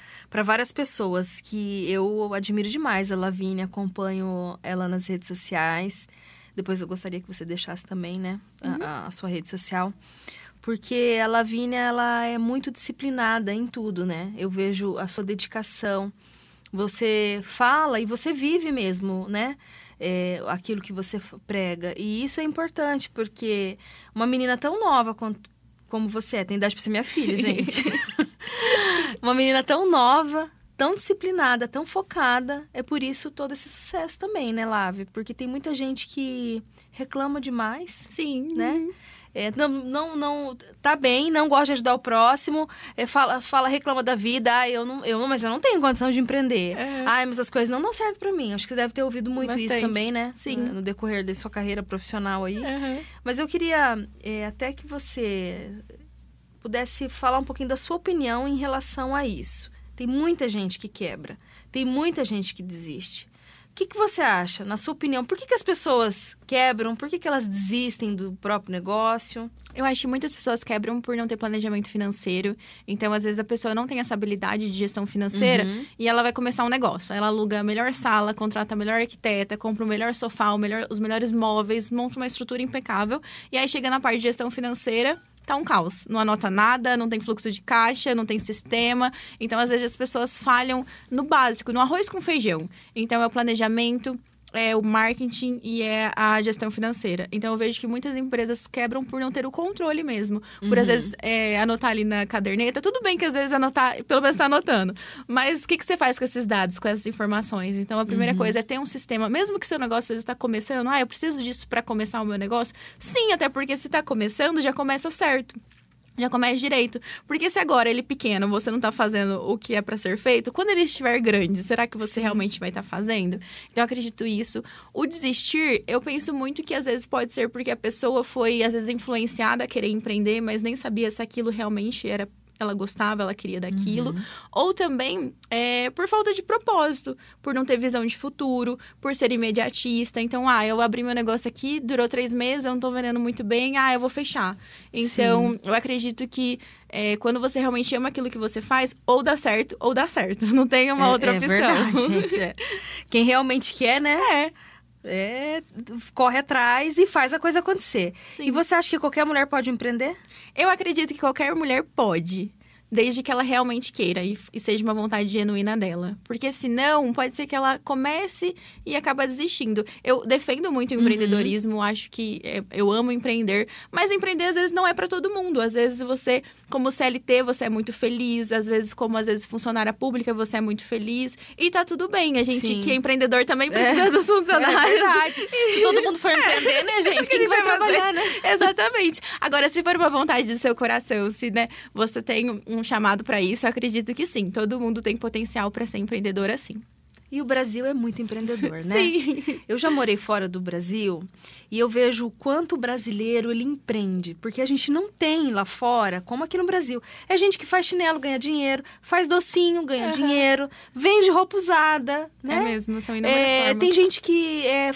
várias pessoas que eu admiro demais a Lavínia, acompanho ela nas redes sociais. Depois eu gostaria que você deixasse também, né, uhum. a, a, sua rede social. Porque a Lavínia, ela é muito disciplinada em tudo, né? Eu vejo a sua dedicação. Você fala e você vive mesmo, né? É, aquilo que você prega. E isso é importante, porque uma menina tão nova quanto, como você é, tem idade para ser minha filha, gente. uma menina tão nova, tão disciplinada, tão focada. É por isso todo esse sucesso também, né, Lave? Porque tem muita gente que reclama demais. Sim. Né? É, não, não, não, tá bem, não gosta de ajudar o próximo, é, fala, fala, reclama da vida, ah, eu não, eu, mas eu não tenho condição de empreender. É. Ah, mas as coisas não, não servem para mim. Acho que você deve ter ouvido muito Bastante. isso também, né? Sim. No, no, decorrer da sua carreira profissional aí. Uhum. Mas eu queria é, até que você pudesse falar um pouquinho da sua opinião em relação a isso. Tem muita gente que quebra. Tem muita gente que desiste. O que, que você acha, na sua opinião? Por que, que as pessoas quebram? Por que, que elas desistem do próprio negócio? Eu acho que muitas pessoas quebram por não ter planejamento financeiro. Então, às vezes, a pessoa não tem essa habilidade de gestão financeira uhum. e ela vai começar um negócio. Ela aluga a melhor sala, contrata a melhor arquiteta, compra o melhor sofá, o melhor, os melhores móveis, monta uma estrutura impecável. E aí chega na parte de gestão financeira, tá um caos. Não anota nada, não tem fluxo de caixa, não tem sistema. Então, às vezes, as pessoas falham no básico, no arroz com feijão. Então, é o planejamento, é o marketing e é a gestão financeira. Então eu vejo que muitas empresas quebram por não ter o controle mesmo. Por uhum. às vezes é, anotar ali na caderneta. Tudo bem que às vezes anotar, pelo menos está anotando. Mas o que, que você faz com esses dados, com essas informações? Então a primeira uhum. coisa é ter um sistema, mesmo que seu negócio está começando, ah, eu preciso disso para começar o meu negócio. Sim, até porque se está começando, já começa certo já comece direito. Porque se agora ele é pequeno, você não tá fazendo o que é para ser feito, quando ele estiver grande, será que você Sim. realmente vai estar tá fazendo? Então eu acredito isso. O desistir, eu penso muito que às vezes pode ser porque a pessoa foi às vezes influenciada a querer empreender, mas nem sabia se aquilo realmente era ela gostava, ela queria daquilo. Uhum. Ou também é, por falta de propósito, por não ter visão de futuro, por ser imediatista. Então, ah, eu abri meu negócio aqui, durou três meses, eu não tô vendendo muito bem, ah, eu vou fechar. Então, Sim. eu acredito que é, quando você realmente ama aquilo que você faz, ou dá certo, ou dá certo. Não tem uma é, outra é opção. Verdade, gente. É. Quem realmente quer, né? É. É, corre atrás e faz a coisa acontecer. Sim. E você acha que qualquer mulher pode empreender? Eu acredito que qualquer mulher pode desde que ela realmente queira e, e, seja uma vontade genuína dela. Porque senão, pode ser que ela comece e acaba desistindo. Eu defendo muito o uhum. empreendedorismo, uhum. acho que é, eu amo empreender, mas empreender às vezes não é para todo mundo. Às vezes você, como CLT, você é muito feliz, às vezes como às vezes funcionária pública, você é muito feliz e tá tudo bem. A gente Sim. que é empreendedor também é. precisa é. dos funcionários. É verdade. se todo mundo for é. empreender, né, gente? Quem que vai, vai trabalhar, né? Exatamente. Agora, se for uma vontade do seu coração, se né, você tem um um chamado para isso? Eu acredito que sim. Todo mundo tem potencial para ser empreendedor assim. E o Brasil é muito empreendedor, né? Sim. Eu já morei fora do Brasil e eu vejo o quanto o brasileiro ele empreende, porque a gente não tem lá fora como aqui no Brasil. É gente que faz chinelo, ganha dinheiro, faz docinho, ganha uhum. dinheiro, vende roupa usada, né? É mesmo, são inúmeras é, formas. Tem gente que é,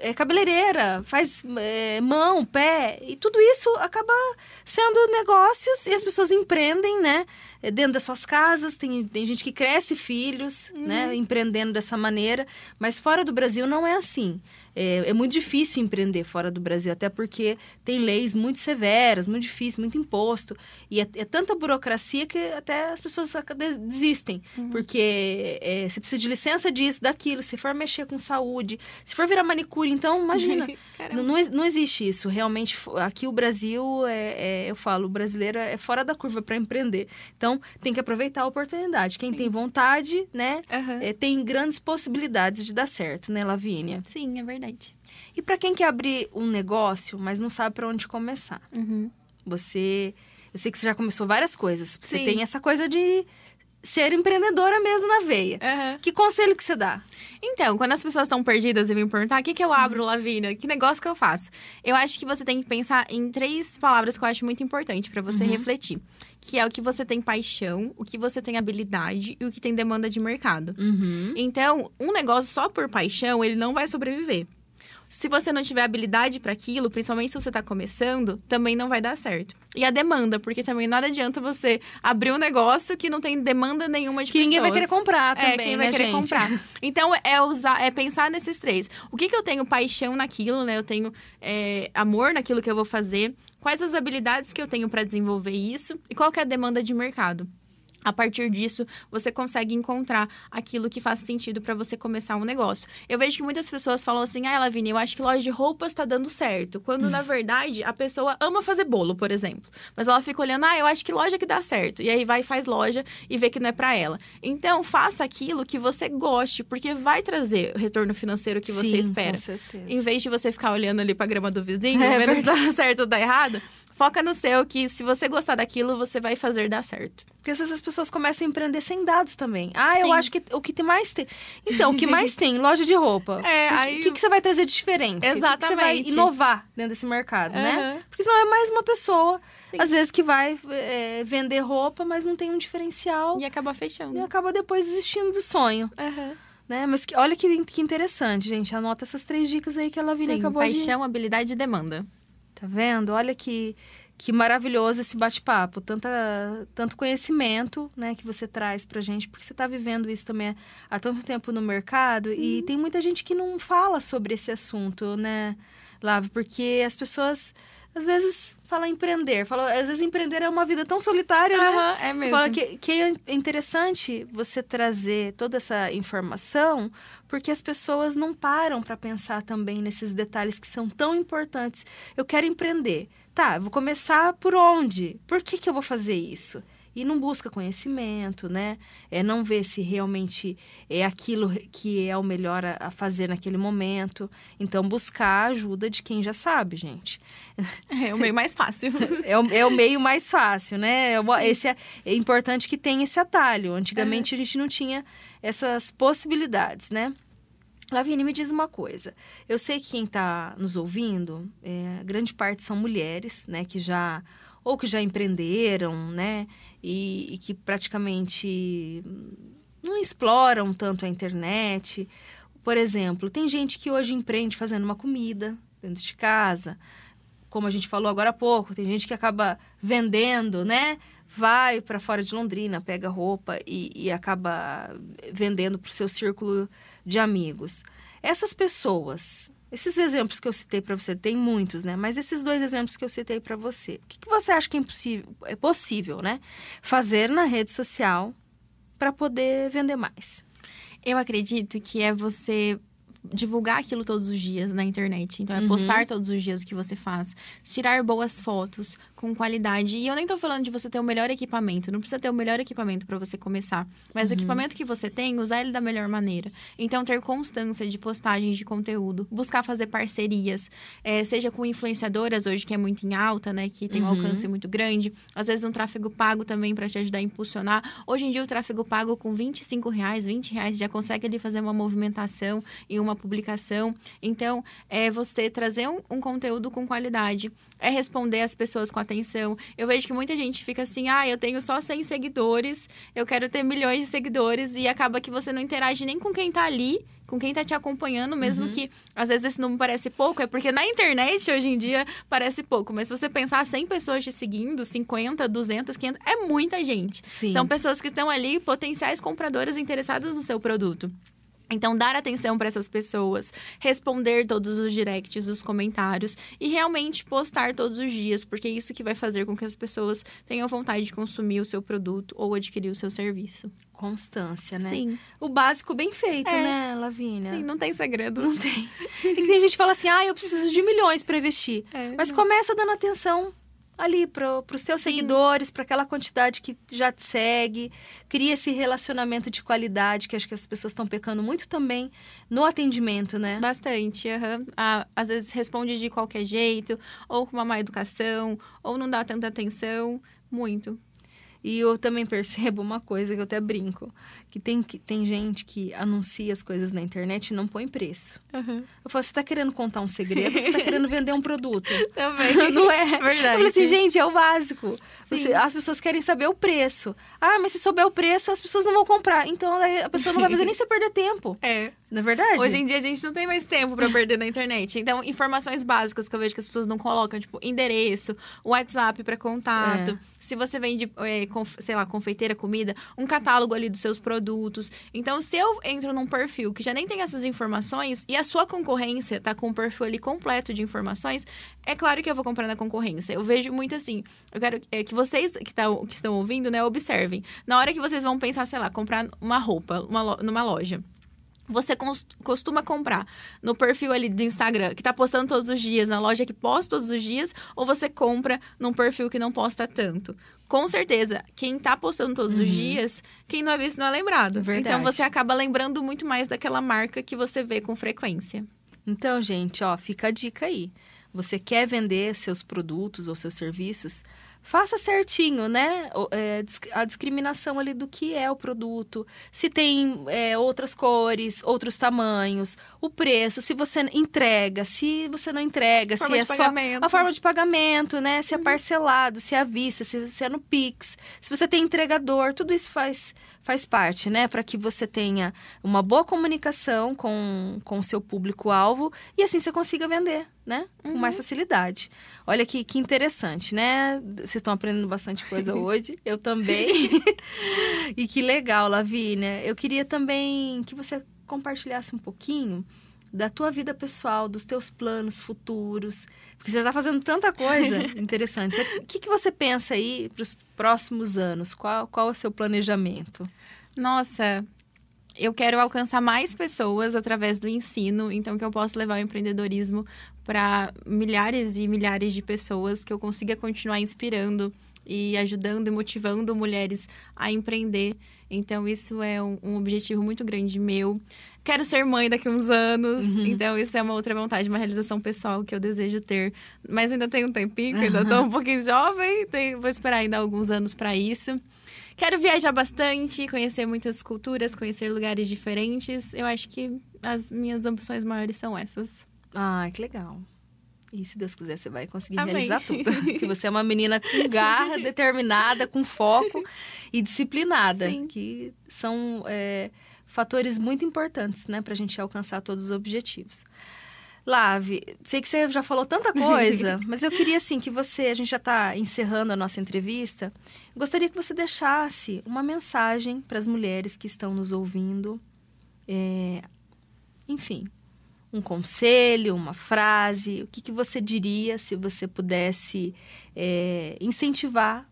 é cabeleireira, faz é, mão, pé, e tudo isso acaba sendo negócios e as pessoas empreendem, né? É, dentro das suas casas, tem, tem gente que cresce filhos, né? Uhum. Empreendendo dessa maneira, mas fora do Brasil não é assim é, é, muito difícil empreender fora do Brasil, até porque tem leis muito severas, muito difícil, muito imposto. E é, é tanta burocracia que até as pessoas desistem, uhum. porque é, você precisa de licença disso, daquilo, se for mexer com saúde, se for virar manicure, então imagina. não, não existe isso. Realmente, aqui o Brasil, é, é, eu falo, o brasileiro é fora da curva para empreender. Então, tem que aproveitar a oportunidade. Quem Sim. tem vontade, né, uhum. tem grandes possibilidades de dar certo, né, Lavínia? Sim, é verdade. E para quem quer abrir um negócio, mas não sabe para onde começar? Uhum. Você. Eu sei que você já começou várias coisas. Você tem essa coisa de ser empreendedora mesmo na veia. Uhum. Que conselho que você dá? Então, quando as pessoas estão perdidas e me perguntar o que, que eu abro, Lavina, que negócio que eu faço? Eu acho que você tem que pensar em três palavras que eu acho muito importante para você uhum. refletir. Que é o que você tem paixão, o que você tem habilidade e o que tem demanda de mercado. Uhum. Então, um negócio só por paixão, ele não vai sobreviver se você não tiver habilidade para aquilo, principalmente se você está começando, também não vai dar certo. E a demanda, porque também nada adianta você abrir um negócio que não tem demanda nenhuma de que pessoas. Que ninguém vai querer comprar também, é, quem vai né, querer gente? comprar. Então é usar, é pensar nesses três. O que que eu tenho paixão naquilo, né? Eu tenho é, amor naquilo que eu vou fazer. Quais as habilidades que eu tenho para desenvolver isso e qual que é a demanda de mercado? A partir disso, você consegue encontrar aquilo que faz sentido para você começar um negócio. Eu vejo que muitas pessoas falam assim: ah, Lavini, eu acho que loja de roupas está dando certo. Quando, na verdade, a pessoa ama fazer bolo, por exemplo. Mas ela fica olhando: ah, eu acho que loja que dá certo. E aí vai faz loja e vê que não é para ela. Então, faça aquilo que você goste, porque vai trazer o retorno financeiro que Sim, você espera. Com certeza. Em vez de você ficar olhando ali para a grama do vizinho, é, vendo se dá tá certo ou dá tá errado Foca no seu, que se você gostar daquilo, você vai fazer dar certo. Porque às vezes as pessoas começam a empreender sem dados também. Ah, eu acho que o que mais tem. Então, o que mais tem? Loja de roupa. É, o aí... que, que, você vai trazer de diferente? Exatamente. O que, você vai inovar dentro desse mercado, uhum. né? Porque senão é mais uma pessoa, Sim. às vezes, que vai é, vender roupa, mas não tem um diferencial. E acaba fechando. E acaba depois desistindo do sonho. Uhum. Né? Mas que, olha que, que, interessante, gente. Anota essas três dicas aí que a Lavínia Sim, acabou paixão, de... paixão, habilidade e demanda. Tá vendo? Olha que, que maravilhoso esse bate-papo, tanta, tanto conhecimento né, que você traz pra gente, porque você tá vivendo isso também há tanto tempo no mercado e uhum. tem muita gente que não fala sobre esse assunto, né, Lavo? Porque as pessoas às vezes fala empreender. Fala, às vezes empreender é uma vida tão solitária, uhum, né? É mesmo. Fala que, que é interessante você trazer toda essa informação, porque as pessoas não param para pensar também nesses detalhes que são tão importantes. Eu quero empreender. Tá, vou começar por onde? Por que, que eu vou fazer isso? e não busca conhecimento, né? É, não vê se realmente é aquilo que é o melhor a, a fazer naquele momento. Então, buscar a ajuda de quem já sabe, gente. É o meio mais fácil. é, o, é o meio mais fácil, né? É, esse é, é importante que tenha esse atalho. Antigamente, a gente não tinha essas possibilidades, né? Lavine, me diz uma coisa. Eu sei que quem está nos ouvindo, é, grande parte são mulheres, né? Que já ou que já empreenderam, né? E, e que praticamente não exploram tanto a internet. Por exemplo, tem gente que hoje empreende fazendo uma comida dentro de casa. Como a gente falou agora há pouco, tem gente que acaba vendendo, né? Vai para fora de Londrina, pega roupa e, e acaba vendendo para o seu círculo de amigos. Essas pessoas, esses exemplos que eu citei para você, tem muitos, né? Mas esses dois exemplos que eu citei para você, o que, que, você acha que é, é possível, né? Fazer na rede social para poder vender mais? Eu acredito que é você divulgar aquilo todos os dias na internet. Então, é uhum. postar todos os dias o que você faz, tirar boas fotos, com qualidade. E eu nem tô falando de você ter o melhor equipamento. Não precisa ter o melhor equipamento para você começar. Mas uhum. o equipamento que você tem, usar ele da melhor maneira. Então, ter constância de postagens de conteúdo, buscar fazer parcerias, é, seja com influenciadoras hoje, que é muito em alta, né? Que tem um uhum. alcance muito grande. Às vezes, um tráfego pago também para te ajudar a impulsionar. Hoje em dia, o tráfego pago com 25 reais, 20 reais, já consegue ali fazer uma movimentação e uma publicação. Então, é você trazer um, um conteúdo com qualidade, é responder as pessoas com a atenção. Eu vejo que muita gente fica assim, ah, eu tenho só 100 seguidores, eu quero ter milhões de seguidores, e acaba que você não interage nem com quem tá ali, com quem tá te acompanhando, mesmo uhum. que às vezes esse número parece pouco, é porque na internet hoje em dia parece pouco, mas se você pensar 100 pessoas te seguindo, 50, 200, 500, é muita gente. Sim. São pessoas que estão ali, potenciais compradoras interessadas no seu produto. Então, dar atenção para essas pessoas, responder todos os directs, os comentários e realmente postar todos os dias, porque é isso que vai fazer com que as pessoas tenham vontade de consumir o seu produto ou adquirir o seu serviço. Constância, né? Sim. O básico bem feito, é. né, Lavínia? Sim, não tem segredo. Não tem. E é que tem gente que fala assim, ah, eu preciso de milhões para investir. É, Mas não. começa dando atenção ali para os seus Sim. seguidores, para aquela quantidade que já te segue, cria esse relacionamento de qualidade que acho que as pessoas estão pecando muito também no atendimento, né? Bastante, uhum. ah, às vezes responde de qualquer jeito, ou com uma má educação, ou não dá tanta atenção, muito. E eu também percebo uma coisa que eu até brinco, que tem, que tem gente que anuncia as coisas na internet e não põe preço. Uhum. Eu falo, você tá querendo contar um segredo, você tá querendo vender um produto. Também. não é? Verdade. Eu falei assim, gente, é o básico. Você, as pessoas querem saber o preço. Ah, mas se souber o preço, as pessoas não vão comprar. Então a pessoa não vai fazer nem você perder tempo. É. Na é verdade. Hoje em dia a gente não tem mais tempo para perder na internet. Então, informações básicas que eu vejo que as pessoas não colocam, tipo endereço, WhatsApp para contato. É. Se você vende, é, sei lá, confeiteira, comida, um catálogo ali dos seus produtos então, se eu entro num perfil que já nem tem essas informações e a sua concorrência tá com um perfil ali completo de informações, é claro que eu vou comprar na concorrência. Eu vejo muito assim. Eu quero é, que vocês que, tá, que estão ouvindo, né, observem. Na hora que vocês vão pensar, sei lá, comprar uma roupa uma, numa loja você costuma comprar no perfil ali do Instagram, que está postando todos os dias, na loja que posta todos os dias, ou você compra num perfil que não posta tanto? Com certeza, quem está postando todos uhum. os dias, quem não é visto não é lembrado. Então, Verdade. Então você acaba lembrando muito mais daquela marca que você vê com frequência. Então, gente, ó, fica a dica aí. Você quer vender seus produtos ou seus serviços? faça certinho, né? É, a discriminação ali do que é o produto, se tem é, outras cores, outros tamanhos, o preço, se você entrega, se você não entrega, forma se é só pagamento. a forma de pagamento, né? Se é uhum. parcelado, se é à vista, se, se é no Pix, se você tem entregador, tudo isso faz faz parte, né? Para que você tenha uma boa comunicação com o seu público-alvo e assim você consiga vender, né? Com uhum. mais facilidade. Olha que, que interessante, né? Vocês estão aprendendo bastante coisa hoje, eu também. e que legal, Lavínia. Eu queria também que você compartilhasse um pouquinho da tua vida pessoal, dos teus planos futuros, porque você já está fazendo tanta coisa interessante. O que, que você pensa aí para os próximos anos? Qual, qual é o seu planejamento? Nossa, eu quero alcançar mais pessoas através do ensino, então que eu possa levar o empreendedorismo para milhares e milhares de pessoas, que eu consiga continuar inspirando e ajudando e motivando mulheres a empreender. Então, isso é um, um objetivo muito grande meu quero ser mãe daqui a uns anos. Uhum. Então, isso é uma outra vontade, uma realização pessoal que eu desejo ter. Mas ainda tenho um tempinho, ainda estou uhum. um pouquinho jovem, tenho, vou esperar ainda alguns anos para isso. Quero viajar bastante, conhecer muitas culturas, conhecer lugares diferentes. Eu acho que as minhas ambições maiores são essas. Ah, que legal. E se Deus quiser, você vai conseguir Amém. realizar tudo. Porque você é uma menina com garra, determinada, com foco e disciplinada. Sim. Que são. É fatores muito importantes, né, para a gente alcançar todos os objetivos. Lave, sei que você já falou tanta coisa, mas eu queria assim que você, a gente já está encerrando a nossa entrevista, gostaria que você deixasse uma mensagem para as mulheres que estão nos ouvindo, é, enfim, um conselho, uma frase, o que, que você diria se você pudesse é, incentivar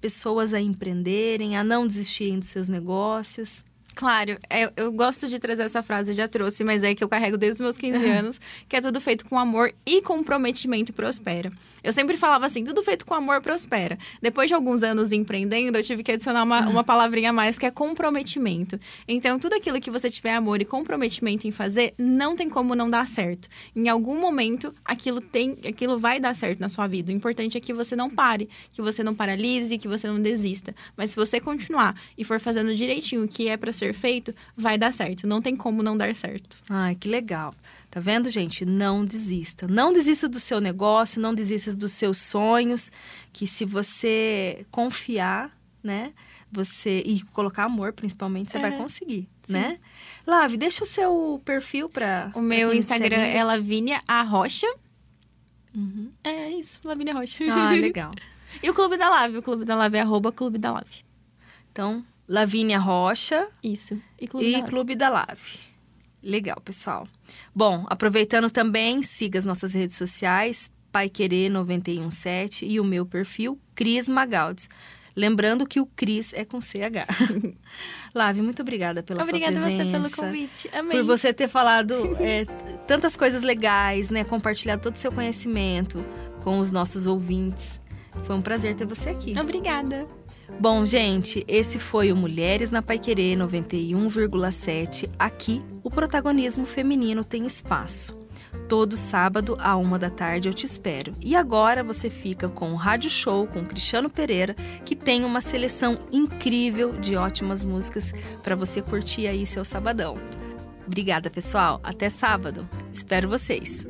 pessoas a empreenderem, a não desistirem dos seus negócios? Claro, eu, é, eu, gosto de trazer essa frase, já trouxe, mas é que eu carrego desde os meus 15 anos, que é tudo feito com amor e comprometimento e prospera. Eu sempre falava assim, tudo feito com amor prospera. Depois de alguns anos empreendendo, eu tive que adicionar uma, uma palavrinha a mais, que é comprometimento. Então, tudo aquilo que você tiver amor e comprometimento em fazer, não tem como não dar certo. Em algum momento, aquilo tem, aquilo vai dar certo na sua vida. O importante é que você não pare, que você não paralise, que você não desista. Mas se você continuar e for fazendo direitinho o que é para ser feito, vai dar certo. Não tem como não dar certo. Ai, que legal. Tá vendo, gente? Não desista. Não desista do seu negócio, não desista dos seus sonhos, que se você confiar, né? Você e colocar amor, principalmente, você é, vai conseguir, sim. né? Lave, deixa o seu perfil para O meu Instagram é Lavínia A Rocha. Uhum. É isso, Lavinia Rocha. Ah, legal. e o Clube da Lave, o Clube da Lave é arroba Clube da Lave. Então, Lavinia Rocha. Isso. E Clube, e da, Clube da Lave. Legal, pessoal. Bom, aproveitando também, siga as nossas redes sociais, Pai Querer 917 e o meu perfil, Cris Magaldes. Lembrando que o Cris é com CH. Lave, muito obrigada pela obrigada sua presença. Obrigada você pelo convite. Amei. Por você ter falado é, tantas coisas legais, né? Compartilhado todo o seu conhecimento com os nossos ouvintes. Foi um prazer ter você aqui. Obrigada. Bom, gente, esse foi o Mulheres na Paiquerê 91,7. Aqui, o protagonismo feminino tem espaço. Todo sábado, à uma da tarde, eu te espero. E agora você fica com o Rádio Show com Cristiano Pereira, que tem uma seleção incrível de ótimas músicas para você curtir aí seu sabadão. Obrigada, pessoal. Até sábado. Espero vocês.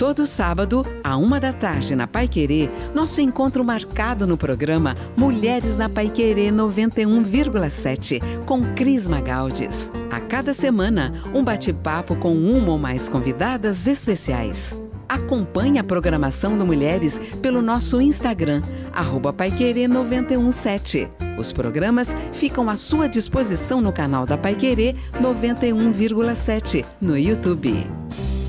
Todo sábado, à uma da tarde, na Pai Querer, nosso encontro marcado no programa Mulheres na Pai Querer 91,7, com Cris Magaldes. A cada semana, um bate-papo com uma ou mais convidadas especiais. Acompanhe a programação do Mulheres pelo nosso Instagram, arroba Paiquerê 917. Os programas ficam à sua disposição no canal da Paiquerê 91,7 no YouTube.